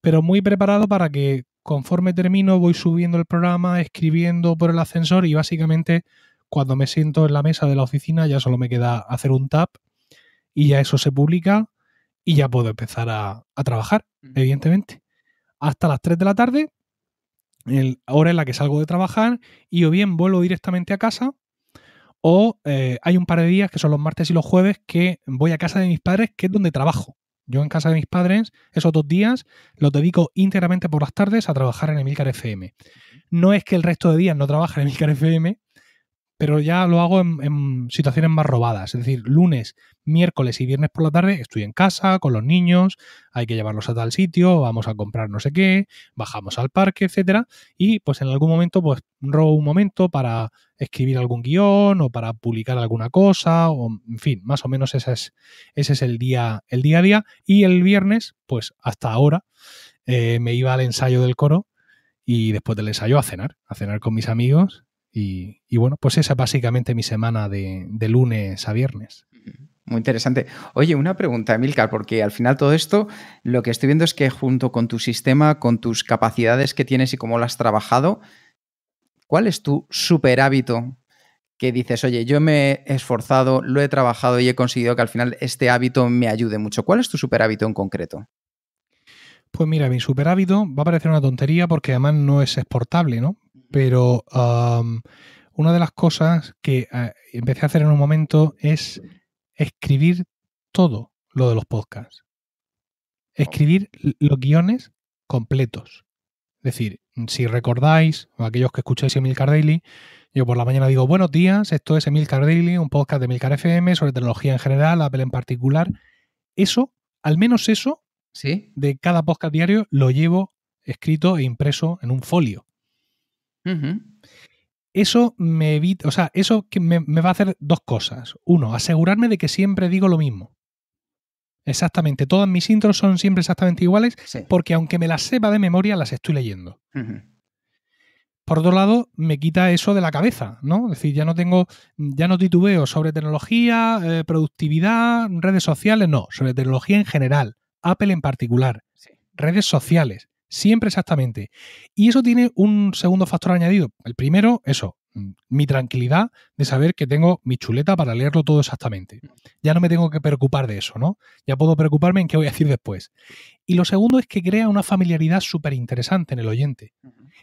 pero muy preparado para que conforme termino voy subiendo el programa, escribiendo por el ascensor y básicamente cuando me siento en la mesa de la oficina ya solo me queda hacer un tap y ya eso se publica y ya puedo empezar a, trabajar, evidentemente. Hasta las 3 de la tarde, el, hora en la que salgo de trabajar y o bien vuelvo directamente a casa o eh, hay un par de días, que son los martes y los jueves, que voy a casa de mis padres, que es donde trabajo. Yo en casa de mis padres, esos dos días los dedico íntegramente por las tardes a trabajar en Emilcar FM. No es que el resto de días no trabaje en Emilcar FM, pero ya lo hago en, situaciones más robadas. Es decir, lunes, miércoles y viernes por la tarde estoy en casa con los niños, hay que llevarlos a tal sitio, vamos a comprar no sé qué, bajamos al parque, etcétera. Y pues en algún momento, pues robo un momento para escribir algún guión o para publicar alguna cosa, o en fin, más o menos ese es, ese es el, día, el día a día. Y el viernes, pues hasta ahora, eh, me iba al ensayo del coro y después del ensayo a cenar, a cenar con mis amigos y, bueno, pues esa es básicamente mi semana de, lunes a viernes. Muy interesante. Oye, una pregunta, Emilcar, porque al final todo esto lo que estoy viendo es que junto con tu sistema, con tus capacidades que tienes y cómo las has trabajado, ¿cuál es tu super hábito que dices, oye, yo me he esforzado, lo he trabajado y he conseguido que al final este hábito me ayude mucho? ¿Cuál es tu super hábito en concreto? Pues mira, mi super hábito va a parecer una tontería porque además no es exportable, ¿no? pero um, una de las cosas que eh, empecé a hacer en un momento es escribir todo lo de los podcasts. Escribir los guiones completos. Es decir, si recordáis, aquellos que escucháis Emilcar Daily, yo por la mañana digo, buenos días, esto es Emilcar Daily, un podcast de Emilcar FM sobre tecnología en general, Apple en particular. Eso, al menos eso, ¿Sí? de cada podcast diario, lo llevo escrito e impreso en un folio. Eso me evita, o sea, eso me, va a hacer dos cosas. Uno, asegurarme de que siempre digo lo mismo. Exactamente. Todas mis intros son siempre exactamente iguales porque aunque me las sepa de memoria, las estoy leyendo. Por otro lado, me quita eso de la cabeza, ¿no? Es decir, ya no tengo, ya no titubeo sobre tecnología, eh, productividad, redes sociales, no, sobre tecnología en general, Apple en particular, redes sociales. Siempre exactamente. Y eso tiene un segundo factor añadido. El primero, eso, mi tranquilidad de saber que tengo mi chuleta para leerlo todo exactamente. Ya no me tengo que preocupar de eso, ¿no? Ya puedo preocuparme en qué voy a decir después. Y lo segundo es que crea una familiaridad súper interesante en el oyente.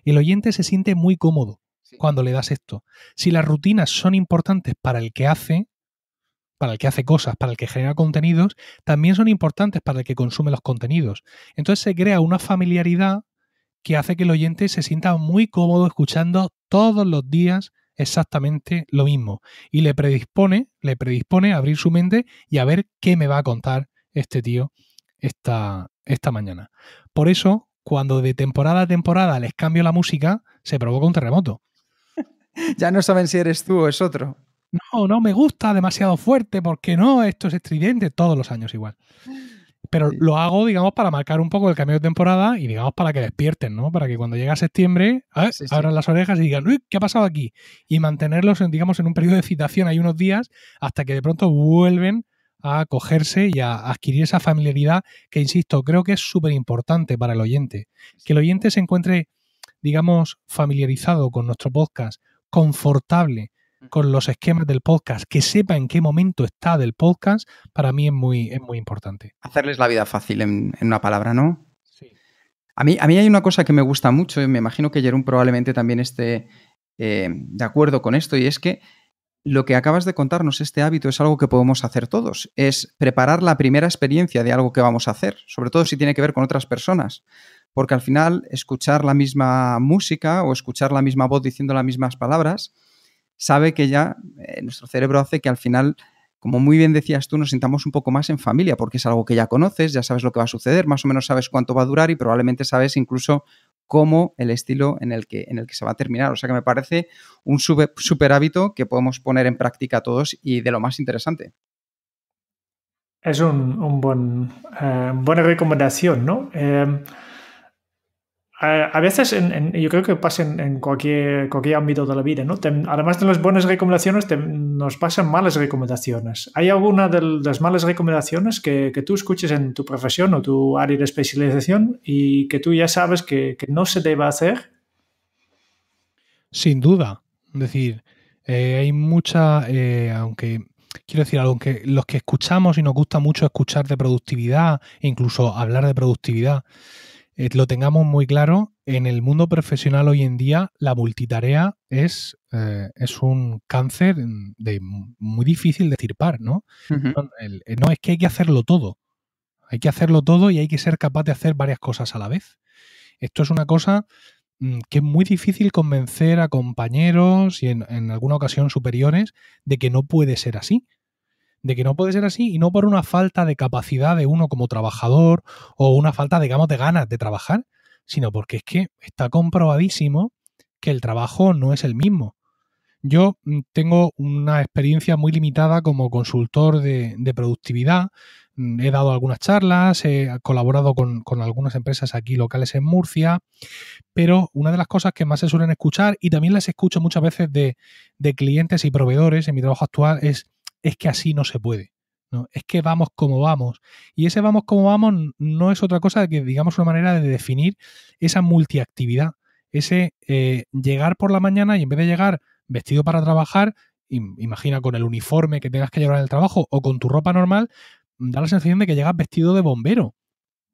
El oyente se siente muy cómodo cuando le das esto. Si las rutinas son importantes para el que hace, para el que hace cosas, para el que genera contenidos, también son importantes para el que consume los contenidos. Entonces se crea una familiaridad que hace que el oyente se sienta muy cómodo escuchando todos los días exactamente lo mismo y le predispone, le predispone a abrir su mente y a ver qué me va a contar este tío esta, esta mañana. Por eso, cuando de temporada a temporada les cambio la música, se provoca un terremoto. ya no saben si eres tú o es otro no, no me gusta demasiado fuerte, porque no, esto es estridente, todos los años igual. Pero lo hago, digamos, para marcar un poco el cambio de temporada y, digamos, para que despierten, ¿no? Para que cuando llegue a septiembre ¿eh? abran las orejas y digan, uy, ¿qué ha pasado aquí? Y mantenerlos, digamos, en un periodo de citación hay unos días hasta que de pronto vuelven a cogerse y a adquirir esa familiaridad que, insisto, creo que es súper importante para el oyente. Que el oyente se encuentre, digamos, familiarizado con nuestro podcast, confortable con los esquemas del podcast, que sepa en qué momento está del podcast, para mí es muy, muy importante. Hacerles la vida fácil, en, una palabra, ¿no? Sí. A mí, a mí hay una cosa que me gusta mucho, y me imagino que Jerón probablemente también esté eh, de acuerdo con esto, y es que lo que acabas de contarnos, este hábito, es algo que podemos hacer todos. Es preparar la primera experiencia de algo que vamos a hacer, sobre todo si tiene que ver con otras personas. Porque al final, escuchar la misma música o escuchar la misma voz diciendo las mismas palabras sabe que ya eh, nuestro cerebro hace que al final, como muy bien decías tú, nos sintamos un poco más en familia, porque es algo que ya conoces, ya sabes lo que va a suceder, más o menos sabes cuánto va a durar y probablemente sabes incluso cómo el estilo en el que, en el que se va a terminar. O sea que me parece un súper hábito que podemos poner en práctica todos y de lo más interesante. Es un, buen, eh, buena recomendación, ¿no? Eh, a veces, en, yo creo que pasa en, cualquier, cualquier ámbito de la vida, ¿no? además de las buenas recomendaciones, nos pasan malas recomendaciones. ¿Hay alguna de las malas recomendaciones que, tú escuches en tu profesión o tu área de especialización y que tú ya sabes que, no se debe hacer? Sin duda. Es decir, eh, hay mucha, eh, aunque quiero decir, aunque los que escuchamos y nos gusta mucho escuchar de productividad, incluso hablar de productividad, eh, lo tengamos muy claro, en el mundo profesional hoy en día la multitarea es, eh, es un cáncer muy difícil de estirpar, ¿no? Eh, no, es que hay que hacerlo todo. Hay que hacerlo todo y hay que ser capaz de hacer varias cosas a la vez. Esto es una cosa mm, que es muy difícil convencer a compañeros y en, alguna ocasión superiores de que no puede ser así, de que no puede ser así y no por una falta de capacidad de uno como trabajador o una falta, digamos, de ganas de trabajar, sino porque es que está comprobadísimo que el trabajo no es el mismo. Yo mm, tengo una experiencia muy limitada como consultor de, productividad. Mm, he dado algunas charlas, he colaborado con, algunas empresas aquí locales en Murcia, pero una de las cosas que más se suelen escuchar y también las escucho muchas veces de clientes y proveedores en mi trabajo actual es, es que así no se puede. ¿no? Es que vamos como vamos. Y ese vamos como vamos no es otra cosa que, digamos, una manera de definir esa multiactividad. Ese eh, llegar por la mañana y en vez de llegar vestido para trabajar, imagina con el uniforme que tengas que llevar en el trabajo o con tu ropa normal, da la sensación de que llegas vestido de bombero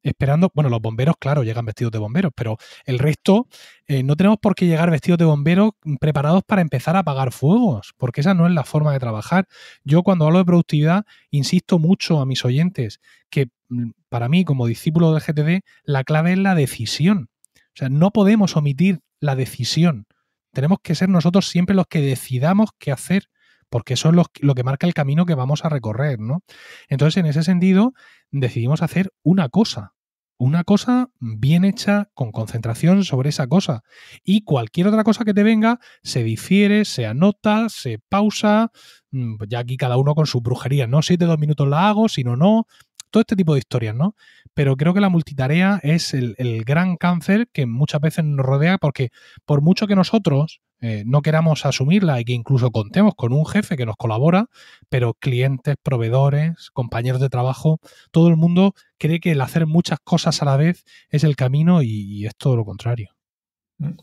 esperando. Bueno, los bomberos, claro, llegan vestidos de bomberos, pero el resto eh, no tenemos por qué llegar vestidos de bomberos preparados para empezar a apagar fuegos, porque esa no es la forma de trabajar. Yo cuando hablo de productividad, insisto mucho a mis oyentes que mm, para mí, como discípulo del GTD, la clave es la decisión. O sea, no podemos omitir la decisión. Tenemos que ser nosotros siempre los que decidamos qué hacer porque eso es lo, que marca el camino que vamos a recorrer, ¿no? Entonces, en ese sentido, decidimos hacer una cosa, una cosa bien hecha, con concentración sobre esa cosa. Y cualquier otra cosa que te venga, se difiere, se anota, se pausa, mm, pues ya aquí cada uno con su brujería, ¿no? siete de dos minutos la hago, si no, no. Todo este tipo de historias, ¿no? Pero creo que la multitarea es el gran cáncer que muchas veces nos rodea, porque por mucho que nosotros eh, no queramos asumirla y que incluso contemos con un jefe que nos colabora, pero clientes, proveedores, compañeros de trabajo, todo el mundo cree que el hacer muchas cosas a la vez es el camino y es todo lo contrario.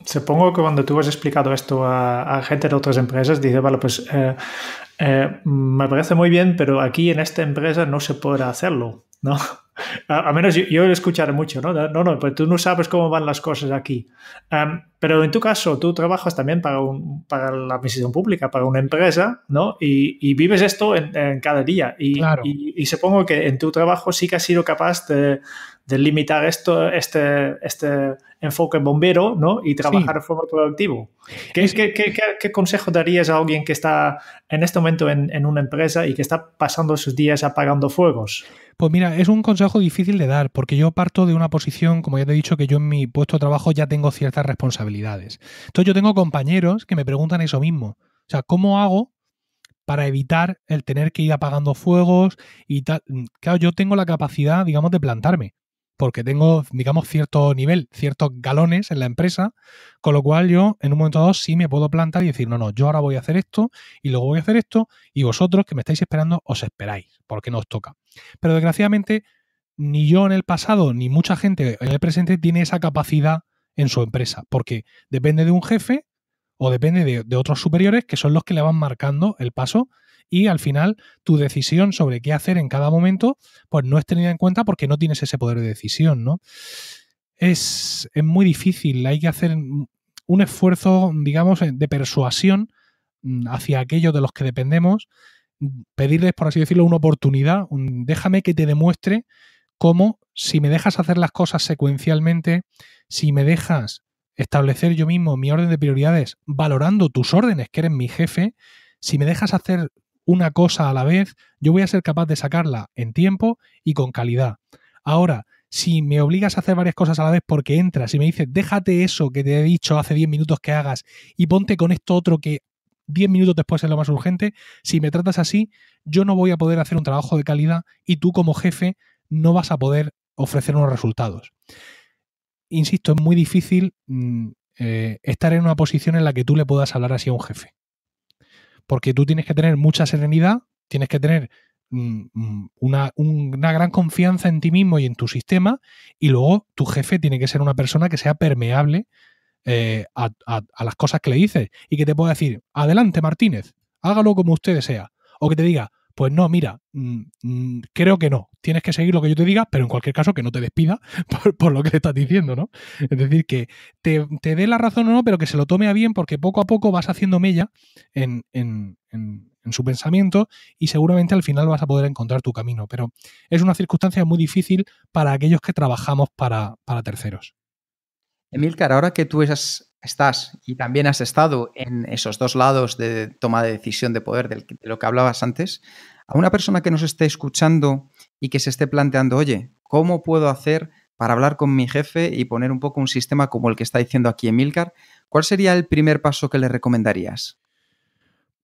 Supongo que cuando tú has explicado esto a, gente de otras empresas, dice, vale, pues eh, eh, me parece muy bien, pero aquí en esta empresa no se podrá hacerlo, ¿no? A, menos yo, yo escuchar mucho, ¿no? No, no, pero pues tú no sabes cómo van las cosas aquí. Em, pero en tu caso, tú trabajas también para, para la administración pública, para una empresa, ¿no? Y, vives esto en, cada día. Y, y, y, supongo que en tu trabajo sí que has sido capaz de, de limitar esto, este, este enfoque bombero ¿no? y trabajar de forma productiva. ¿Qué, es... ¿qué, qué, es consejo darías a alguien que está en este momento en, una empresa y que está pasando sus días apagando fuegos? Pues mira, es un consejo difícil de dar, porque yo parto de una posición, como ya te he dicho, que yo en mi puesto de trabajo ya tengo ciertas responsabilidades. Entonces yo tengo compañeros que me preguntan eso mismo. O sea, ¿cómo hago para evitar el tener que ir apagando fuegos y Claro, yo tengo la capacidad, digamos, de plantarme porque tengo, digamos, cierto nivel, ciertos galones en la empresa, con lo cual yo en un momento dado sí me puedo plantar y decir, no, no, yo ahora voy a hacer esto y luego voy a hacer esto y vosotros que me estáis esperando os esperáis, porque no os toca. Pero desgraciadamente, ni yo en el pasado, ni mucha gente en el presente tiene esa capacidad en su empresa, porque depende de un jefe o depende de, otros superiores que son los que le van marcando el paso y al final tu decisión sobre qué hacer en cada momento pues no es tenida en cuenta porque no tienes ese poder de decisión, ¿no? Es, muy difícil, hay que hacer un esfuerzo, digamos, de persuasión mm, hacia aquellos de los que dependemos, pedirles, por así decirlo, una oportunidad, déjame que te demuestre cómo si me dejas hacer las cosas secuencialmente, si me dejas establecer yo mismo mi orden de prioridades, valorando tus órdenes, que eres mi jefe, si me dejas hacer una cosa a la vez, yo voy a ser capaz de sacarla en tiempo y con calidad. Ahora, si me obligas a hacer varias cosas a la vez porque entras y me dices, déjate eso que te he dicho hace 10 minutos que hagas y ponte con esto otro que 10 minutos después es lo más urgente, si me tratas así, yo no voy a poder hacer un trabajo de calidad y tú como jefe no vas a poder ofrecer unos resultados insisto, es muy difícil mm, eh, estar en una posición en la que tú le puedas hablar así a un jefe. Porque tú tienes que tener mucha serenidad, tienes que tener mm, mm, una, gran confianza en ti mismo y en tu sistema, y luego tu jefe tiene que ser una persona que sea permeable eh, a las cosas que le dices y que te pueda decir, adelante Martínez, hágalo como usted desea. O que te diga, pues no, mira, mm, mm, creo que no. Tienes que seguir lo que yo te diga, pero en cualquier caso que no te despida por, lo que le estás diciendo, ¿no? Es decir, que te, dé la razón o no, pero que se lo tome a bien porque poco a poco vas haciendo mella en, su pensamiento y seguramente al final vas a poder encontrar tu camino. Pero es una circunstancia muy difícil para aquellos que trabajamos para, para terceros. Emilcar, ahora que tú esas estás y también has estado en esos dos lados de toma de decisión de poder de lo que hablabas antes, a una persona que nos esté escuchando y que se esté planteando, oye, ¿cómo puedo hacer para hablar con mi jefe y poner un poco un sistema como el que está diciendo aquí Emilcar? ¿Cuál sería el primer paso que le recomendarías?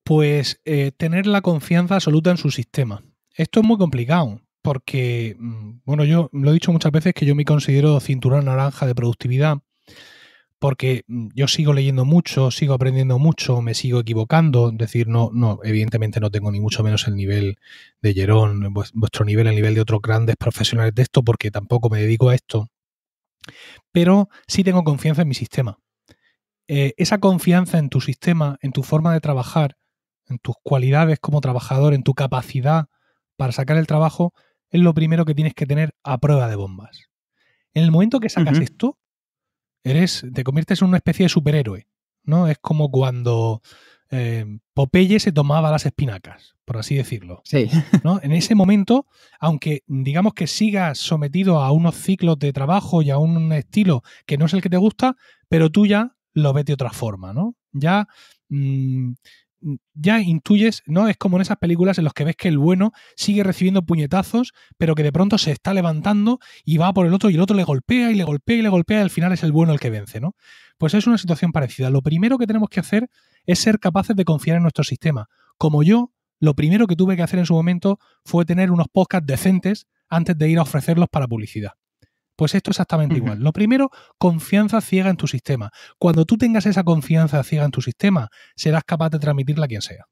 Pues eh, tener la confianza absoluta en su sistema. Esto es muy complicado, porque, mm, bueno, yo lo he dicho muchas veces que yo me considero cinturón naranja de productividad porque mm, yo sigo leyendo mucho, sigo aprendiendo mucho, me sigo equivocando. decir, no, no, evidentemente no tengo ni mucho menos el nivel de Jerón, vuestro nivel, el nivel de otros grandes profesionales de esto, porque tampoco me dedico a esto. Pero sí tengo confianza en mi sistema. Eh, esa confianza en tu sistema, en tu forma de trabajar, en tus cualidades como trabajador, en tu capacidad para sacar el trabajo, es lo primero que tienes que tener a prueba de bombas. En el momento que sacas esto, Eres, te conviertes en una especie de superhéroe, ¿no? Es como cuando eh, Popeye se tomaba las espinacas, por así decirlo. Sí. En ese momento, aunque digamos que sigas sometido a unos ciclos de trabajo y a un estilo que no es el que te gusta, pero tú ya lo ves de otra forma, ¿no? Ya mm, ya intuyes, ¿no? Es como en esas películas en las que ves que el bueno sigue recibiendo puñetazos, pero que de pronto se está levantando y va por el otro y el otro le golpea y le golpea y le golpea y al final es el bueno el que vence, ¿no? Pues es una situación parecida. Lo primero que tenemos que hacer es ser capaces de confiar en nuestro sistema. Como yo, lo primero que tuve que hacer en su momento fue tener unos podcasts decentes antes de ir a ofrecerlos para publicidad. Pues esto es exactamente igual. Lo primero, confianza ciega en tu sistema. Cuando tú tengas esa confianza ciega en tu sistema, serás capaz de transmitirla a quien sea.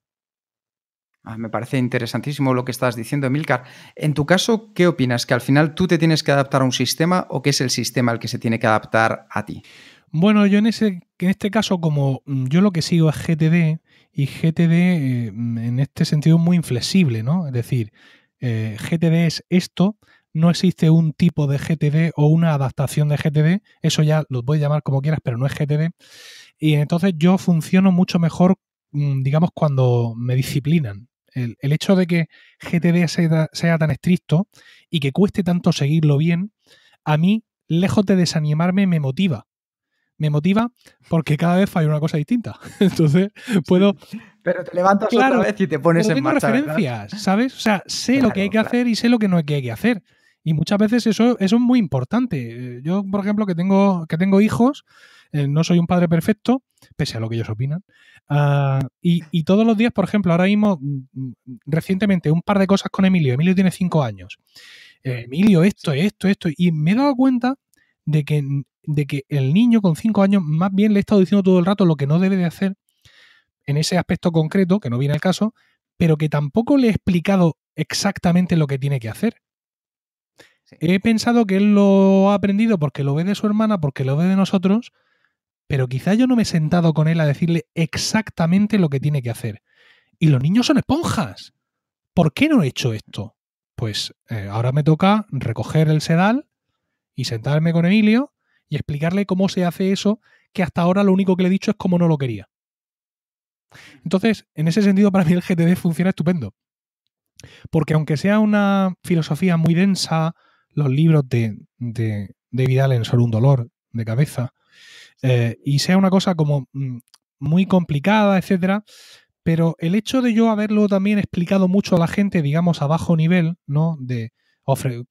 Ah, me parece interesantísimo lo que estás diciendo, Emilcar. En tu caso, ¿qué opinas? ¿Que al final tú te tienes que adaptar a un sistema o que es el sistema el que se tiene que adaptar a ti? Bueno, yo en, ese, en este caso, como mm, yo lo que sigo es GTD, y GTD eh, mm, en este sentido es muy inflexible, ¿no? Es decir, eh, GTD es esto, no existe un tipo de GTD o una adaptación de GTD, eso ya lo puedes llamar como quieras, pero no es GTD. Y entonces yo funciono mucho mejor, mm, digamos, cuando me disciplinan. El, hecho de que GTD sea, sea, tan estricto y que cueste tanto seguirlo bien, a mí, lejos de desanimarme, me motiva. Me motiva porque cada vez hay una cosa distinta. Entonces, puedo... Pero te levantas claro, otra vez y te pones en tengo referencias, ¿sabes? O sea, sé lo que hay que hacer y sé lo que no hay que hacer. Y muchas veces eso, es muy importante. Eh, yo, por ejemplo, que tengo, que tengo hijos, eh, no soy un padre perfecto, pese a lo que ellos opinan. Ah, y, todos los días, por ejemplo, ahora mismo, mm, mm, recientemente, un par de cosas con Emilio. Emilio tiene cinco años. Eh, Emilio, esto, esto, esto. Y me he dado cuenta de que, mm, de que el niño con cinco años, más bien le he estado diciendo todo el rato lo que no debe de hacer en ese aspecto concreto, que no viene al caso, pero que tampoco le he explicado exactamente lo que tiene que hacer. He pensado que él lo ha aprendido porque lo ve de su hermana, porque lo ve de nosotros, pero quizá yo no me he sentado con él a decirle exactamente lo que tiene que hacer. Y los niños son esponjas. ¿Por qué no he hecho esto? Pues eh, ahora me toca recoger el sedal y sentarme con Emilio y explicarle cómo se hace eso, que hasta ahora lo único que le he dicho es cómo no lo quería. Entonces, en ese sentido, para mí el GTD funciona estupendo. Porque aunque sea una filosofía muy densa, los libros de, de, de Vidal en Solo un dolor de cabeza, eh, y sea una cosa como mm, muy complicada, etcétera, pero el hecho de yo haberlo también explicado mucho a la gente, digamos, a bajo nivel, ¿no? De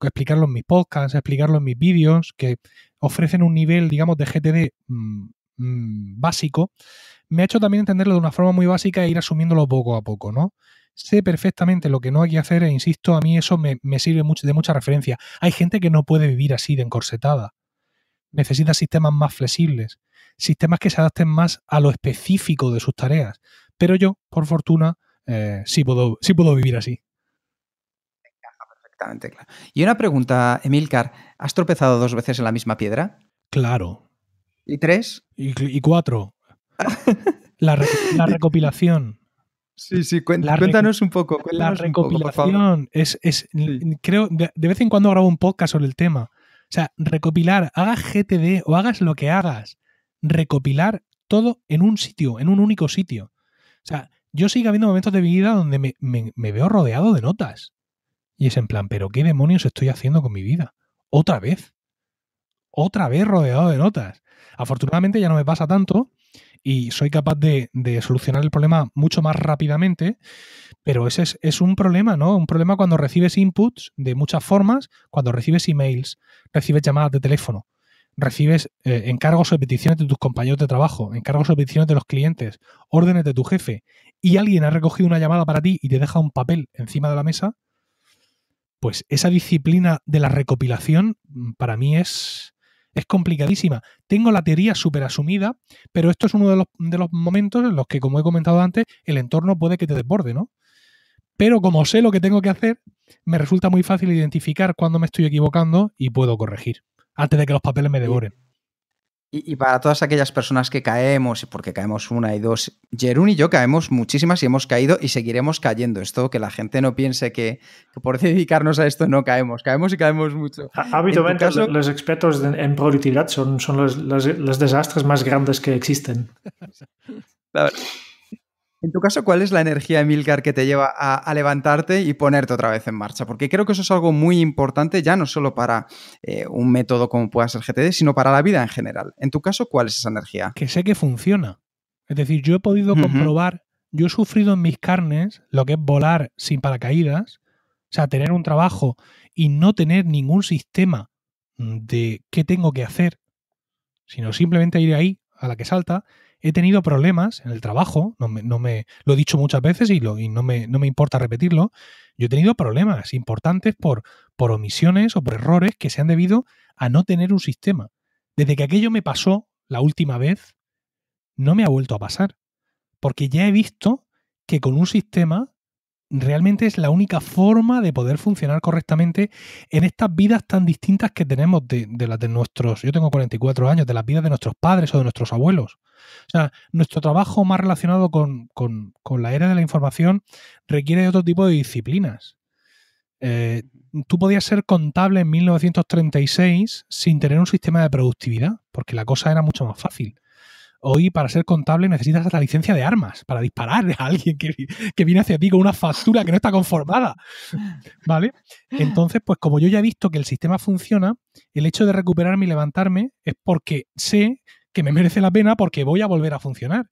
explicarlo en mis podcasts, explicarlo en mis vídeos, que ofrecen un nivel, digamos, de GTD mm, mm, básico, me ha hecho también entenderlo de una forma muy básica e ir asumiéndolo poco a poco, ¿no? sé perfectamente lo que no hay que hacer e insisto, a mí eso me, sirve mucho, de mucha referencia. Hay gente que no puede vivir así de encorsetada. Necesita sistemas más flexibles, sistemas que se adapten más a lo específico de sus tareas. Pero yo, por fortuna, eh, sí, puedo, puedo vivir así. Perfectamente, claro. Y una pregunta, Emilcar, ¿has tropezado dos veces en la misma piedra? Claro. ¿Y tres? Y, cuatro. la recopilación. Sí, sí, cuéntanos un poco. la recopilación es, es creo, de, vez en cuando grabo un podcast sobre el tema. O sea, recopilar, hagas GTD o hagas lo que hagas, recopilar todo en un sitio, en un único sitio. O sea, yo sigo habiendo momentos de mi vida donde me veo rodeado de notas. Y es en plan, pero ¿qué demonios estoy haciendo con mi vida? Otra vez. Otra vez rodeado de notas. Afortunadamente ya no me pasa tanto, y soy capaz de, solucionar el problema mucho más rápidamente, pero ese es, un problema, ¿no? Un problema cuando recibes inputs de muchas formas, cuando recibes emails, recibes llamadas de teléfono, recibes eh, encargos o peticiones de tus compañeros de trabajo, encargos o peticiones de los clientes, órdenes de tu jefe, y alguien ha recogido una llamada para ti y te deja un papel encima de la mesa, pues esa disciplina de la recopilación mm, para mí es es complicadísima. Tengo la teoría súper asumida, pero esto es uno de los, momentos en los que, como he comentado antes, el entorno puede que te desborde, ¿no? Pero como sé lo que tengo que hacer, me resulta muy fácil identificar cuándo me estoy equivocando y puedo corregir antes de que los papeles me devoren. Y, para todas aquellas personas que caemos, porque caemos una y dos, Jerún y yo caemos muchísimas y hemos caído y seguiremos cayendo. Esto, que la gente no piense que, por dedicarnos a esto no caemos. Caemos y caemos mucho. Habitualmente los expertos en productividad son, los, desastres más grandes que existen. la en tu caso, ¿cuál es la energía, Milcar, que te lleva a, levantarte y ponerte otra vez en marcha? Porque creo que eso es algo muy importante, ya no solo para eh, un método como pueda ser GTD, sino para la vida en general. En tu caso, ¿cuál es esa energía? Que sé que funciona. Es decir, yo he podido comprobar, yo he sufrido en mis carnes lo que es volar sin paracaídas, o sea, tener un trabajo y no tener ningún sistema de qué tengo que hacer, sino simplemente ir ahí a la que salta he tenido problemas en el trabajo, no me, lo he dicho muchas veces y, y no, me, importa repetirlo, yo he tenido problemas importantes por, por omisiones o por errores que se han debido a no tener un sistema. Desde que aquello me pasó la última vez, no me ha vuelto a pasar, porque ya he visto que con un sistema realmente es la única forma de poder funcionar correctamente en estas vidas tan distintas que tenemos de, las de nuestros, yo tengo 44 años, de las vidas de nuestros padres o de nuestros abuelos. O sea, nuestro trabajo más relacionado con, la era de la información requiere de otro tipo de disciplinas. Eh, tú podías ser contable en 1936 sin tener un sistema de productividad, porque la cosa era mucho más fácil. Hoy, para ser contable, necesitas la licencia de armas para disparar a alguien que, que viene hacia ti con una factura que no está conformada. ¿Vale? Entonces, pues como yo ya he visto que el sistema funciona, el hecho de recuperarme y levantarme es porque sé que me merece la pena porque voy a volver a funcionar.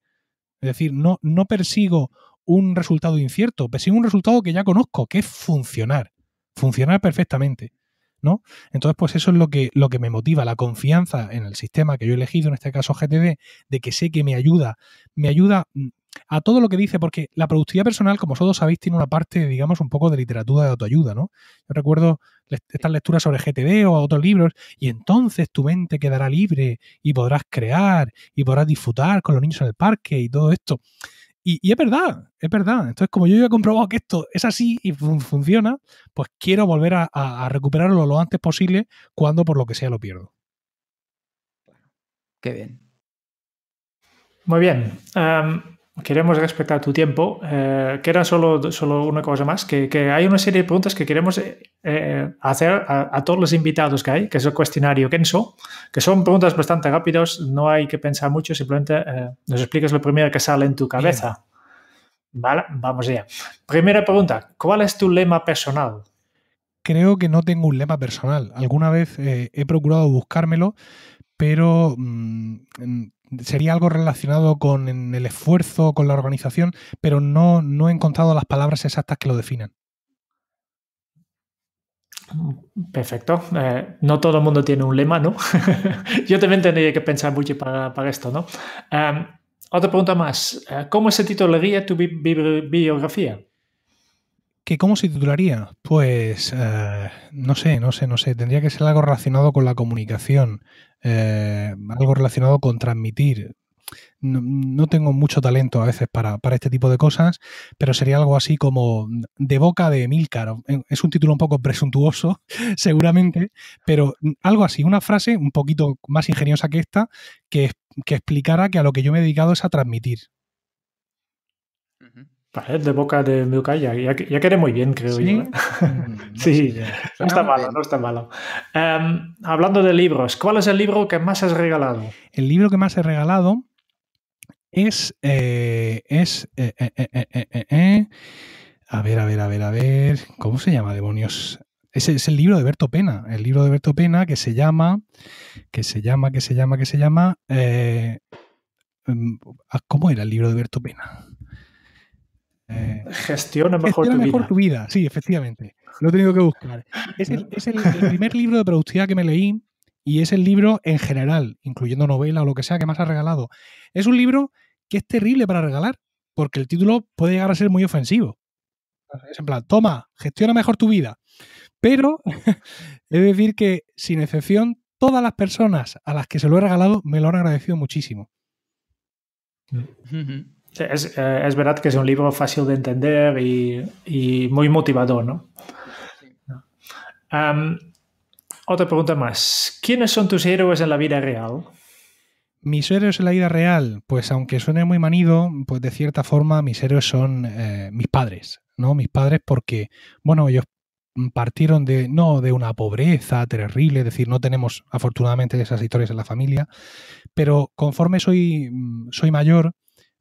Es decir, no, no persigo un resultado incierto, persigo un resultado que ya conozco, que es funcionar. Funcionar perfectamente. ¿no? Entonces, pues eso es lo que, lo que me motiva, la confianza en el sistema que yo he elegido, en este caso GTD, de que sé que me ayuda, me ayuda mm, a todo lo que dice, porque la productividad personal, como vosotros sabéis, tiene una parte, digamos, un poco de literatura de autoayuda, ¿no? Yo recuerdo estas lecturas sobre GTD o otros libros, y entonces tu mente quedará libre y podrás crear y podrás disfrutar con los niños en el parque y todo esto. Y, es verdad, es verdad. Entonces, como yo ya he comprobado que esto es así y funciona, pues quiero volver a, recuperarlo lo antes posible cuando por lo que sea lo pierdo. qué bien. Muy bien. Em, queremos respetar tu tiempo. Eh, queda solo, solo una cosa más, que, hay una serie de preguntas que queremos eh, eh, hacer a, todos los invitados que hay, que es el cuestionario Kenso, que son preguntas bastante rápidas, no hay que pensar mucho, simplemente nos explicas lo primero que sale en tu cabeza. Vale, vamos allá. Primera pregunta, ¿cuál es tu lema personal? Creo que no tengo un lema personal. Alguna vez he procurado buscármelo, pero mm, sería algo relacionado con el esfuerzo, con la organización, pero no, he encontrado las palabras exactas que lo definan. Perfecto. Eh, no todo el mundo tiene un lema, ¿no? Yo también tendría que pensar mucho para, esto, ¿no? Eh, otra pregunta más. Eh, ¿Cómo se titularía tu biografía? ¿Que ¿Cómo se titularía? Pues eh, no sé, no sé, no sé. Tendría que ser algo relacionado con la comunicación, eh, algo relacionado con transmitir. No, tengo mucho talento a veces para, este tipo de cosas, pero sería algo así como De boca de Milcar. Es un título un poco presuntuoso, seguramente, pero algo así, una frase un poquito más ingeniosa que esta, que, que explicara que a lo que yo me he dedicado es a transmitir de boca de Miukaya. Ya, ya muy bien, creo ¿Sí? yo. ¿eh? Mm, sí, no está malo, no está malo. Em, hablando de libros, ¿cuál es el libro que más has regalado? El libro que más he regalado es. Eh, es eh, a ver, a ver, a ver, a ver. ¿Cómo se llama, demonios? Es, es el libro de Berto Pena. El libro de Berto Pena que se llama. Que se llama, que se llama, que se llama. Em, ¿Cómo era el libro de Berto Pena? Eh, gestiona mejor, tu, vida. Sí, efectivamente. Lo he tenido que buscar. Es, el, primer libro de productividad que me leí y es el libro en general, incluyendo novela o lo que sea que más ha regalado. Es un libro que es terrible para regalar porque el título puede llegar a ser muy ofensivo. Es en plan, toma, gestiona mejor tu vida. Pero he de decir que, sin excepción, todas las personas a las que se lo he regalado me lo han agradecido muchísimo. Eh, es, verdad que es un libro fácil de entender y, muy motivador, ¿no? otra pregunta más. ¿Quiénes son tus héroes en la vida real? Mis héroes en la vida real, pues aunque suene muy manido, pues de cierta forma mis héroes son eh, mis padres, ¿no? Mis padres porque, bueno, ellos partieron de, no de una pobreza terrible, es decir, no tenemos afortunadamente esas historias en la familia, pero conforme soy, mm, soy mayor,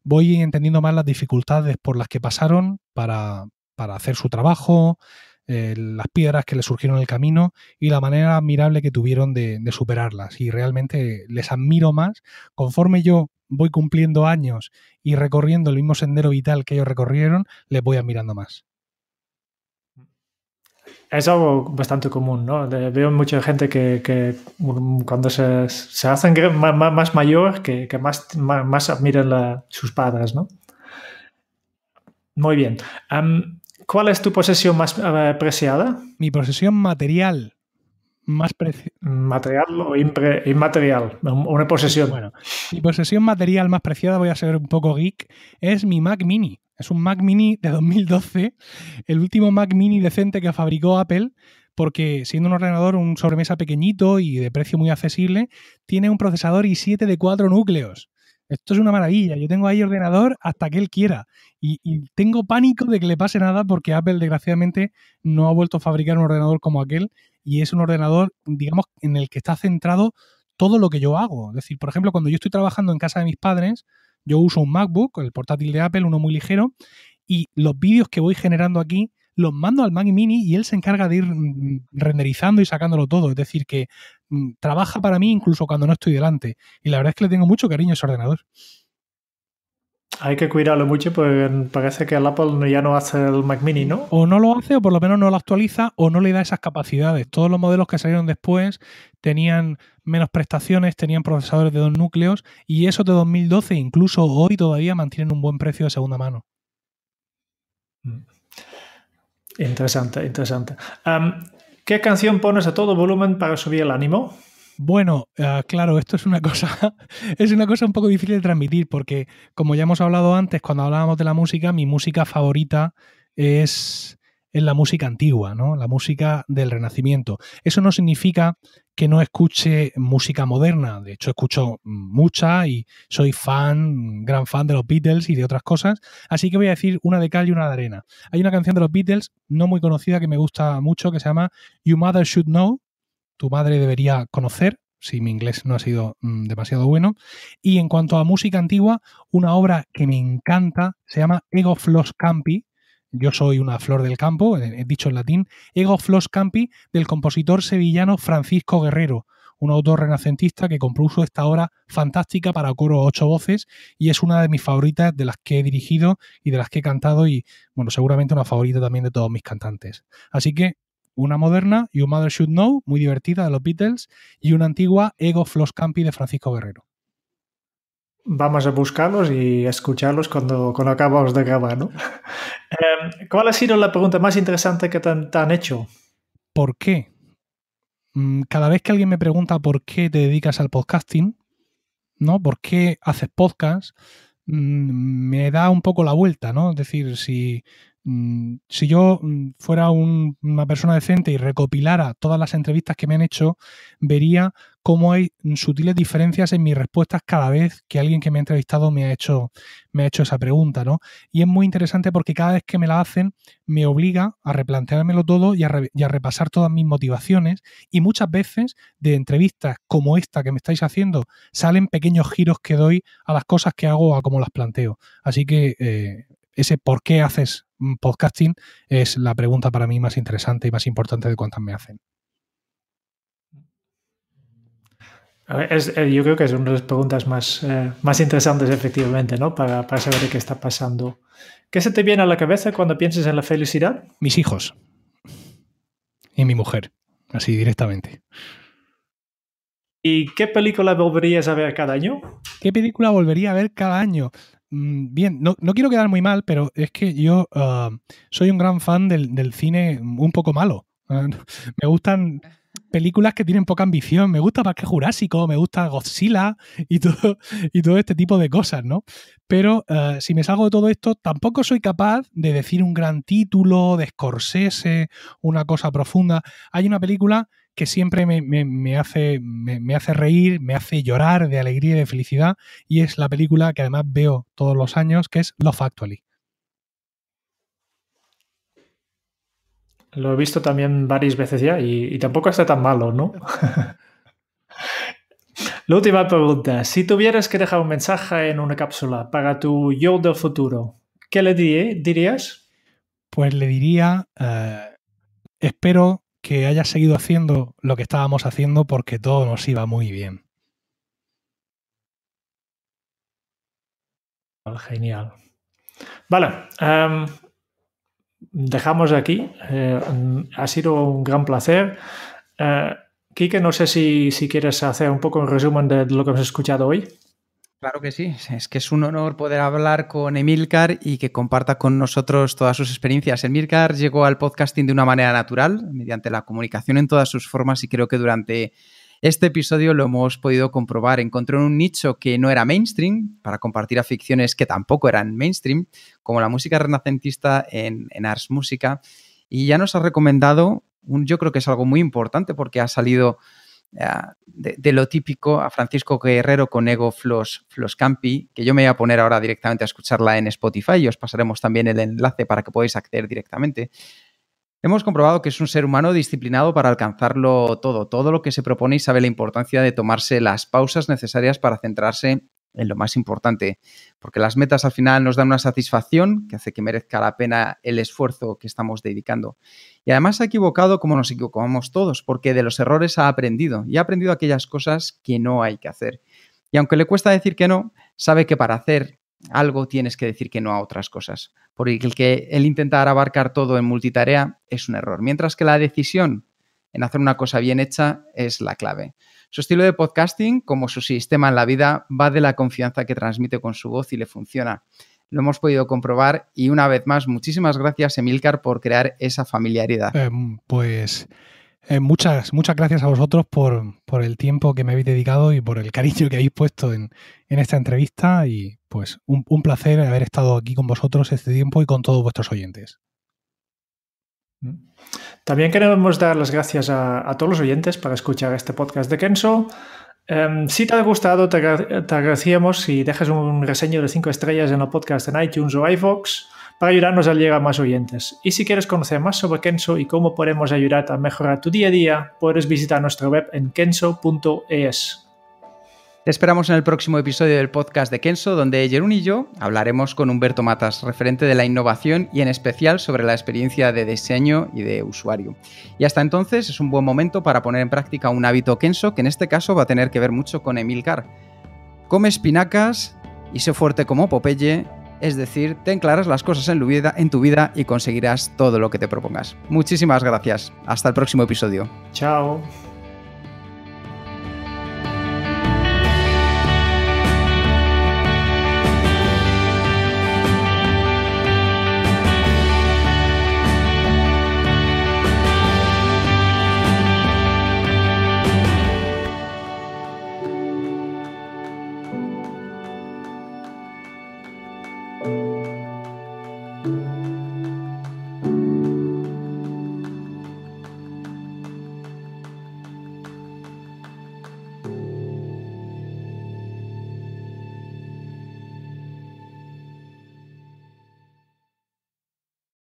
voy entendiendo más las dificultades por las que pasaron para, hacer su trabajo, eh, las piedras que les surgieron en el camino y la manera admirable que tuvieron de superarlas. Y realmente les admiro más conforme yo voy cumpliendo años y recorriendo el mismo sendero vital que ellos recorrieron, les voy admirando más es algo bastante común, ¿no? veo mucha gente que, cuando se, hacen más, mayor, que, más, más, admiran sus padres, ¿no? Muy bien. ¿Cuál es tu posesión más eh, preciada? Mi posesión material. Más preciada. ¿Material o inmaterial? Una posesión. Bueno, mi posesión material más preciada, voy a ser un poco geek, es mi Mac Mini. Es un Mac mini de 2012, el último Mac mini decente que fabricó Apple, porque siendo un ordenador, un sobremesa pequeñito y de precio muy accesible, tiene un procesador i7 de cuatro núcleos. Esto es una maravilla. Yo tengo ahí ordenador hasta que él quiera. Y, y, tengo pánico de que le pase nada porque Apple, desgraciadamente, no ha vuelto a fabricar un ordenador como aquel. Y es un ordenador, digamos, en el que está centrado todo lo que yo hago. Es decir, por ejemplo, cuando yo estoy trabajando en casa de mis padres, yo uso un MacBook, el portátil de Apple, uno muy ligero, y los vídeos que voy generando aquí los mando al Mac Mini y él se encarga de ir mm, mm, renderizando y sacándolo todo. Es decir, que mm, trabaja para mí incluso cuando no estoy delante. Y la verdad es que le tengo mucho cariño a ese ordenador. Hay que cuidarlo mucho porque parece que el Apple ya no hace el Mac Mini, ¿no? O no lo hace, o por lo menos no lo actualiza, o no le da esas capacidades. Todos los modelos que salieron después tenían menos prestaciones, tenían procesadores de dos núcleos, y esos de 2012, incluso hoy todavía, mantienen un buen precio de segunda mano. Mm. Interesante, interesante. ¿Qué canción pones a todo volumen para subir el ánimo? Bueno, ah, claro, esto es una cosa, es una cosa un poco difícil de transmitir porque, como ya hemos hablado antes, cuando hablábamos de la música, mi música favorita es, es la música antigua, ¿no? La música del Renacimiento. Eso no significa que no escuche música moderna. De hecho, escucho mucha y soy fan, gran fan de los Beatles y de otras cosas. Así que voy a decir una de cal y una de arena. Hay una canción de los Beatles no muy conocida que me gusta mucho que se llama You Mother Should Know, tu madre debería conocer, si mi inglés no ha sido mm, demasiado bueno. Y en cuanto a música antigua, una obra que me encanta se llama Ego Flos Campi. Yo soy una flor del campo, eh, he dicho en latín, Ego Flos Campi, del compositor sevillano Francisco Guerrero, un autor renacentista que compuso esta obra fantástica para coro ocho voces y es una de mis favoritas de las que he dirigido y de las que he cantado y, bueno, seguramente una favorita también de todos mis cantantes. Así que una moderna, You Mother Should Know, muy divertida, de los Beatles, y una antigua, Ego Floss Campi, de Francisco Guerrero. Vamos a buscarlos y a escucharlos cuando, cuando acabamos de grabar, ¿no? Eh, ¿Cuál ha sido la pregunta más interesante que te han, hecho? ¿Por qué? Mm, cada vez que alguien me pregunta por qué te dedicas al podcasting, ¿no? ¿Por qué haces podcast? Mm, me da un poco la vuelta, ¿no? Es decir, si Mm, si yo mm, fuera una persona decente y recopilara todas las entrevistas que me han hecho, vería cómo hay sutiles diferencias en mis respuestas cada vez que alguien que me ha entrevistado me ha hecho, me ha hecho esa pregunta, ¿no? Y es muy interesante porque cada vez que me la hacen me obliga a replanteármelo todo y a, repasar todas mis motivaciones y muchas veces de entrevistas como esta que me estáis haciendo salen pequeños giros que doy a las cosas que hago, a cómo las planteo. Así que eh, ese por qué haces mm, podcasting es la pregunta para mí más interesante y más importante de cuántas me hacen. Eh, yo creo que es una de las preguntas más, eh, más interesantes efectivamente, ¿no? Para, para saber qué está pasando. ¿Qué se te viene a la cabeza cuando piensas en la felicidad? Mis hijos y mi mujer, así directamente. ¿Y qué película volverías a ver cada año? ¿Qué película volvería a ver cada año? Mm, bien, no, quiero quedar muy mal, pero es que yo ah, soy un gran fan del, cine un poco malo. Ah, me gustan películas que tienen poca ambición. Me gusta Parque Jurásico, me gusta Godzilla y todo, y todo este tipo de cosas, ¿no? Pero ah, si me salgo de todo esto, tampoco soy capaz de decir un gran título, de Scorsese, una cosa profunda. Hay una película que siempre me, hace, me, hace reír, me hace llorar de alegría y de felicidad, y es la película que además veo todos los años, que es Love Actually. Lo he visto también varias veces ya y, tampoco está tan malo, ¿no? la última pregunta. Si tuvieras que dejar un mensaje en una cápsula para tu yo del futuro, ¿qué le eh, dirías? Pues le diría, eh, espero que hayas seguido haciendo lo que estábamos haciendo porque todo nos iba muy bien. Genial. Vale, em, dejamos aquí. Eh, ha sido un gran placer. Eh, Quique, no sé si, si quieres hacer un poco un resumen de lo que hemos escuchado hoy. Claro que sí, es que es un honor poder hablar con Emilcar y que comparta con nosotros todas sus experiencias. Emilcar llegó al podcasting de una manera natural, mediante la comunicación en todas sus formas y creo que durante este episodio lo hemos podido comprobar. Encontró un nicho que no era mainstream para compartir aficiones que tampoco eran mainstream, como la música renacentista en, Ars Música. Y ya nos ha recomendado, un, yo creo que es algo muy importante porque ha salido de, lo típico a Francisco Guerrero con Ego Flos, Flos Campi, que yo me voy a poner ahora directamente a escucharla en Spotify y os pasaremos también el enlace para que podáis acceder directamente. Hemos comprobado que es un ser humano disciplinado para alcanzarlo todo, todo lo que se propone y sabe la importancia de tomarse las pausas necesarias para centrarse en lo más importante, porque las metas al final nos dan una satisfacción que hace que merezca la pena el esfuerzo que estamos dedicando. Y además ha equivocado como nos equivocamos todos, porque de los errores ha aprendido y ha aprendido aquellas cosas que no hay que hacer. Y aunque le cuesta decir que no, sabe que para hacer algo tienes que decir que no a otras cosas, porque el que el intentar abarcar todo en multitarea es un error, mientras que la decisión en hacer una cosa bien hecha es la clave. Su estilo de podcasting, como su sistema en la vida, va de la confianza que transmite con su voz y le funciona. Lo hemos podido comprobar y una vez más, muchísimas gracias Emilcar por crear esa familiaridad. Em, pues em, muchas, muchas gracias a vosotros por, el tiempo que me habéis dedicado y por el cariño que habéis puesto en, en esta entrevista y pues un placer haber estado aquí con vosotros este tiempo y con todos vuestros oyentes. También queremos dar las gracias a, todos los oyentes para escuchar este podcast de Kenso. Em, si te ha gustado, te, te, agradecemos si dejas un reseño de 5 estrellas en el podcast en iTunes o ifox para ayudarnos a llegar a más oyentes. Y si quieres conocer más sobre Kenso y cómo podemos ayudarte a mejorar tu día a día, puedes visitar nuestra web en kenso.es. Te esperamos en el próximo episodio del podcast de Kenso, donde Jerun y yo hablaremos con Humberto Matas, referente de la innovación y en especial sobre la experiencia de diseño y de usuario. Y hasta entonces es un buen momento para poner en práctica un hábito Kenso que en este caso va a tener que ver mucho con Emilcar. Come espinacas y sé fuerte como Popeye, es decir, ten claras las cosas en tu vida y conseguirás todo lo que te propongas. Muchísimas gracias. Hasta el próximo episodio. Chao.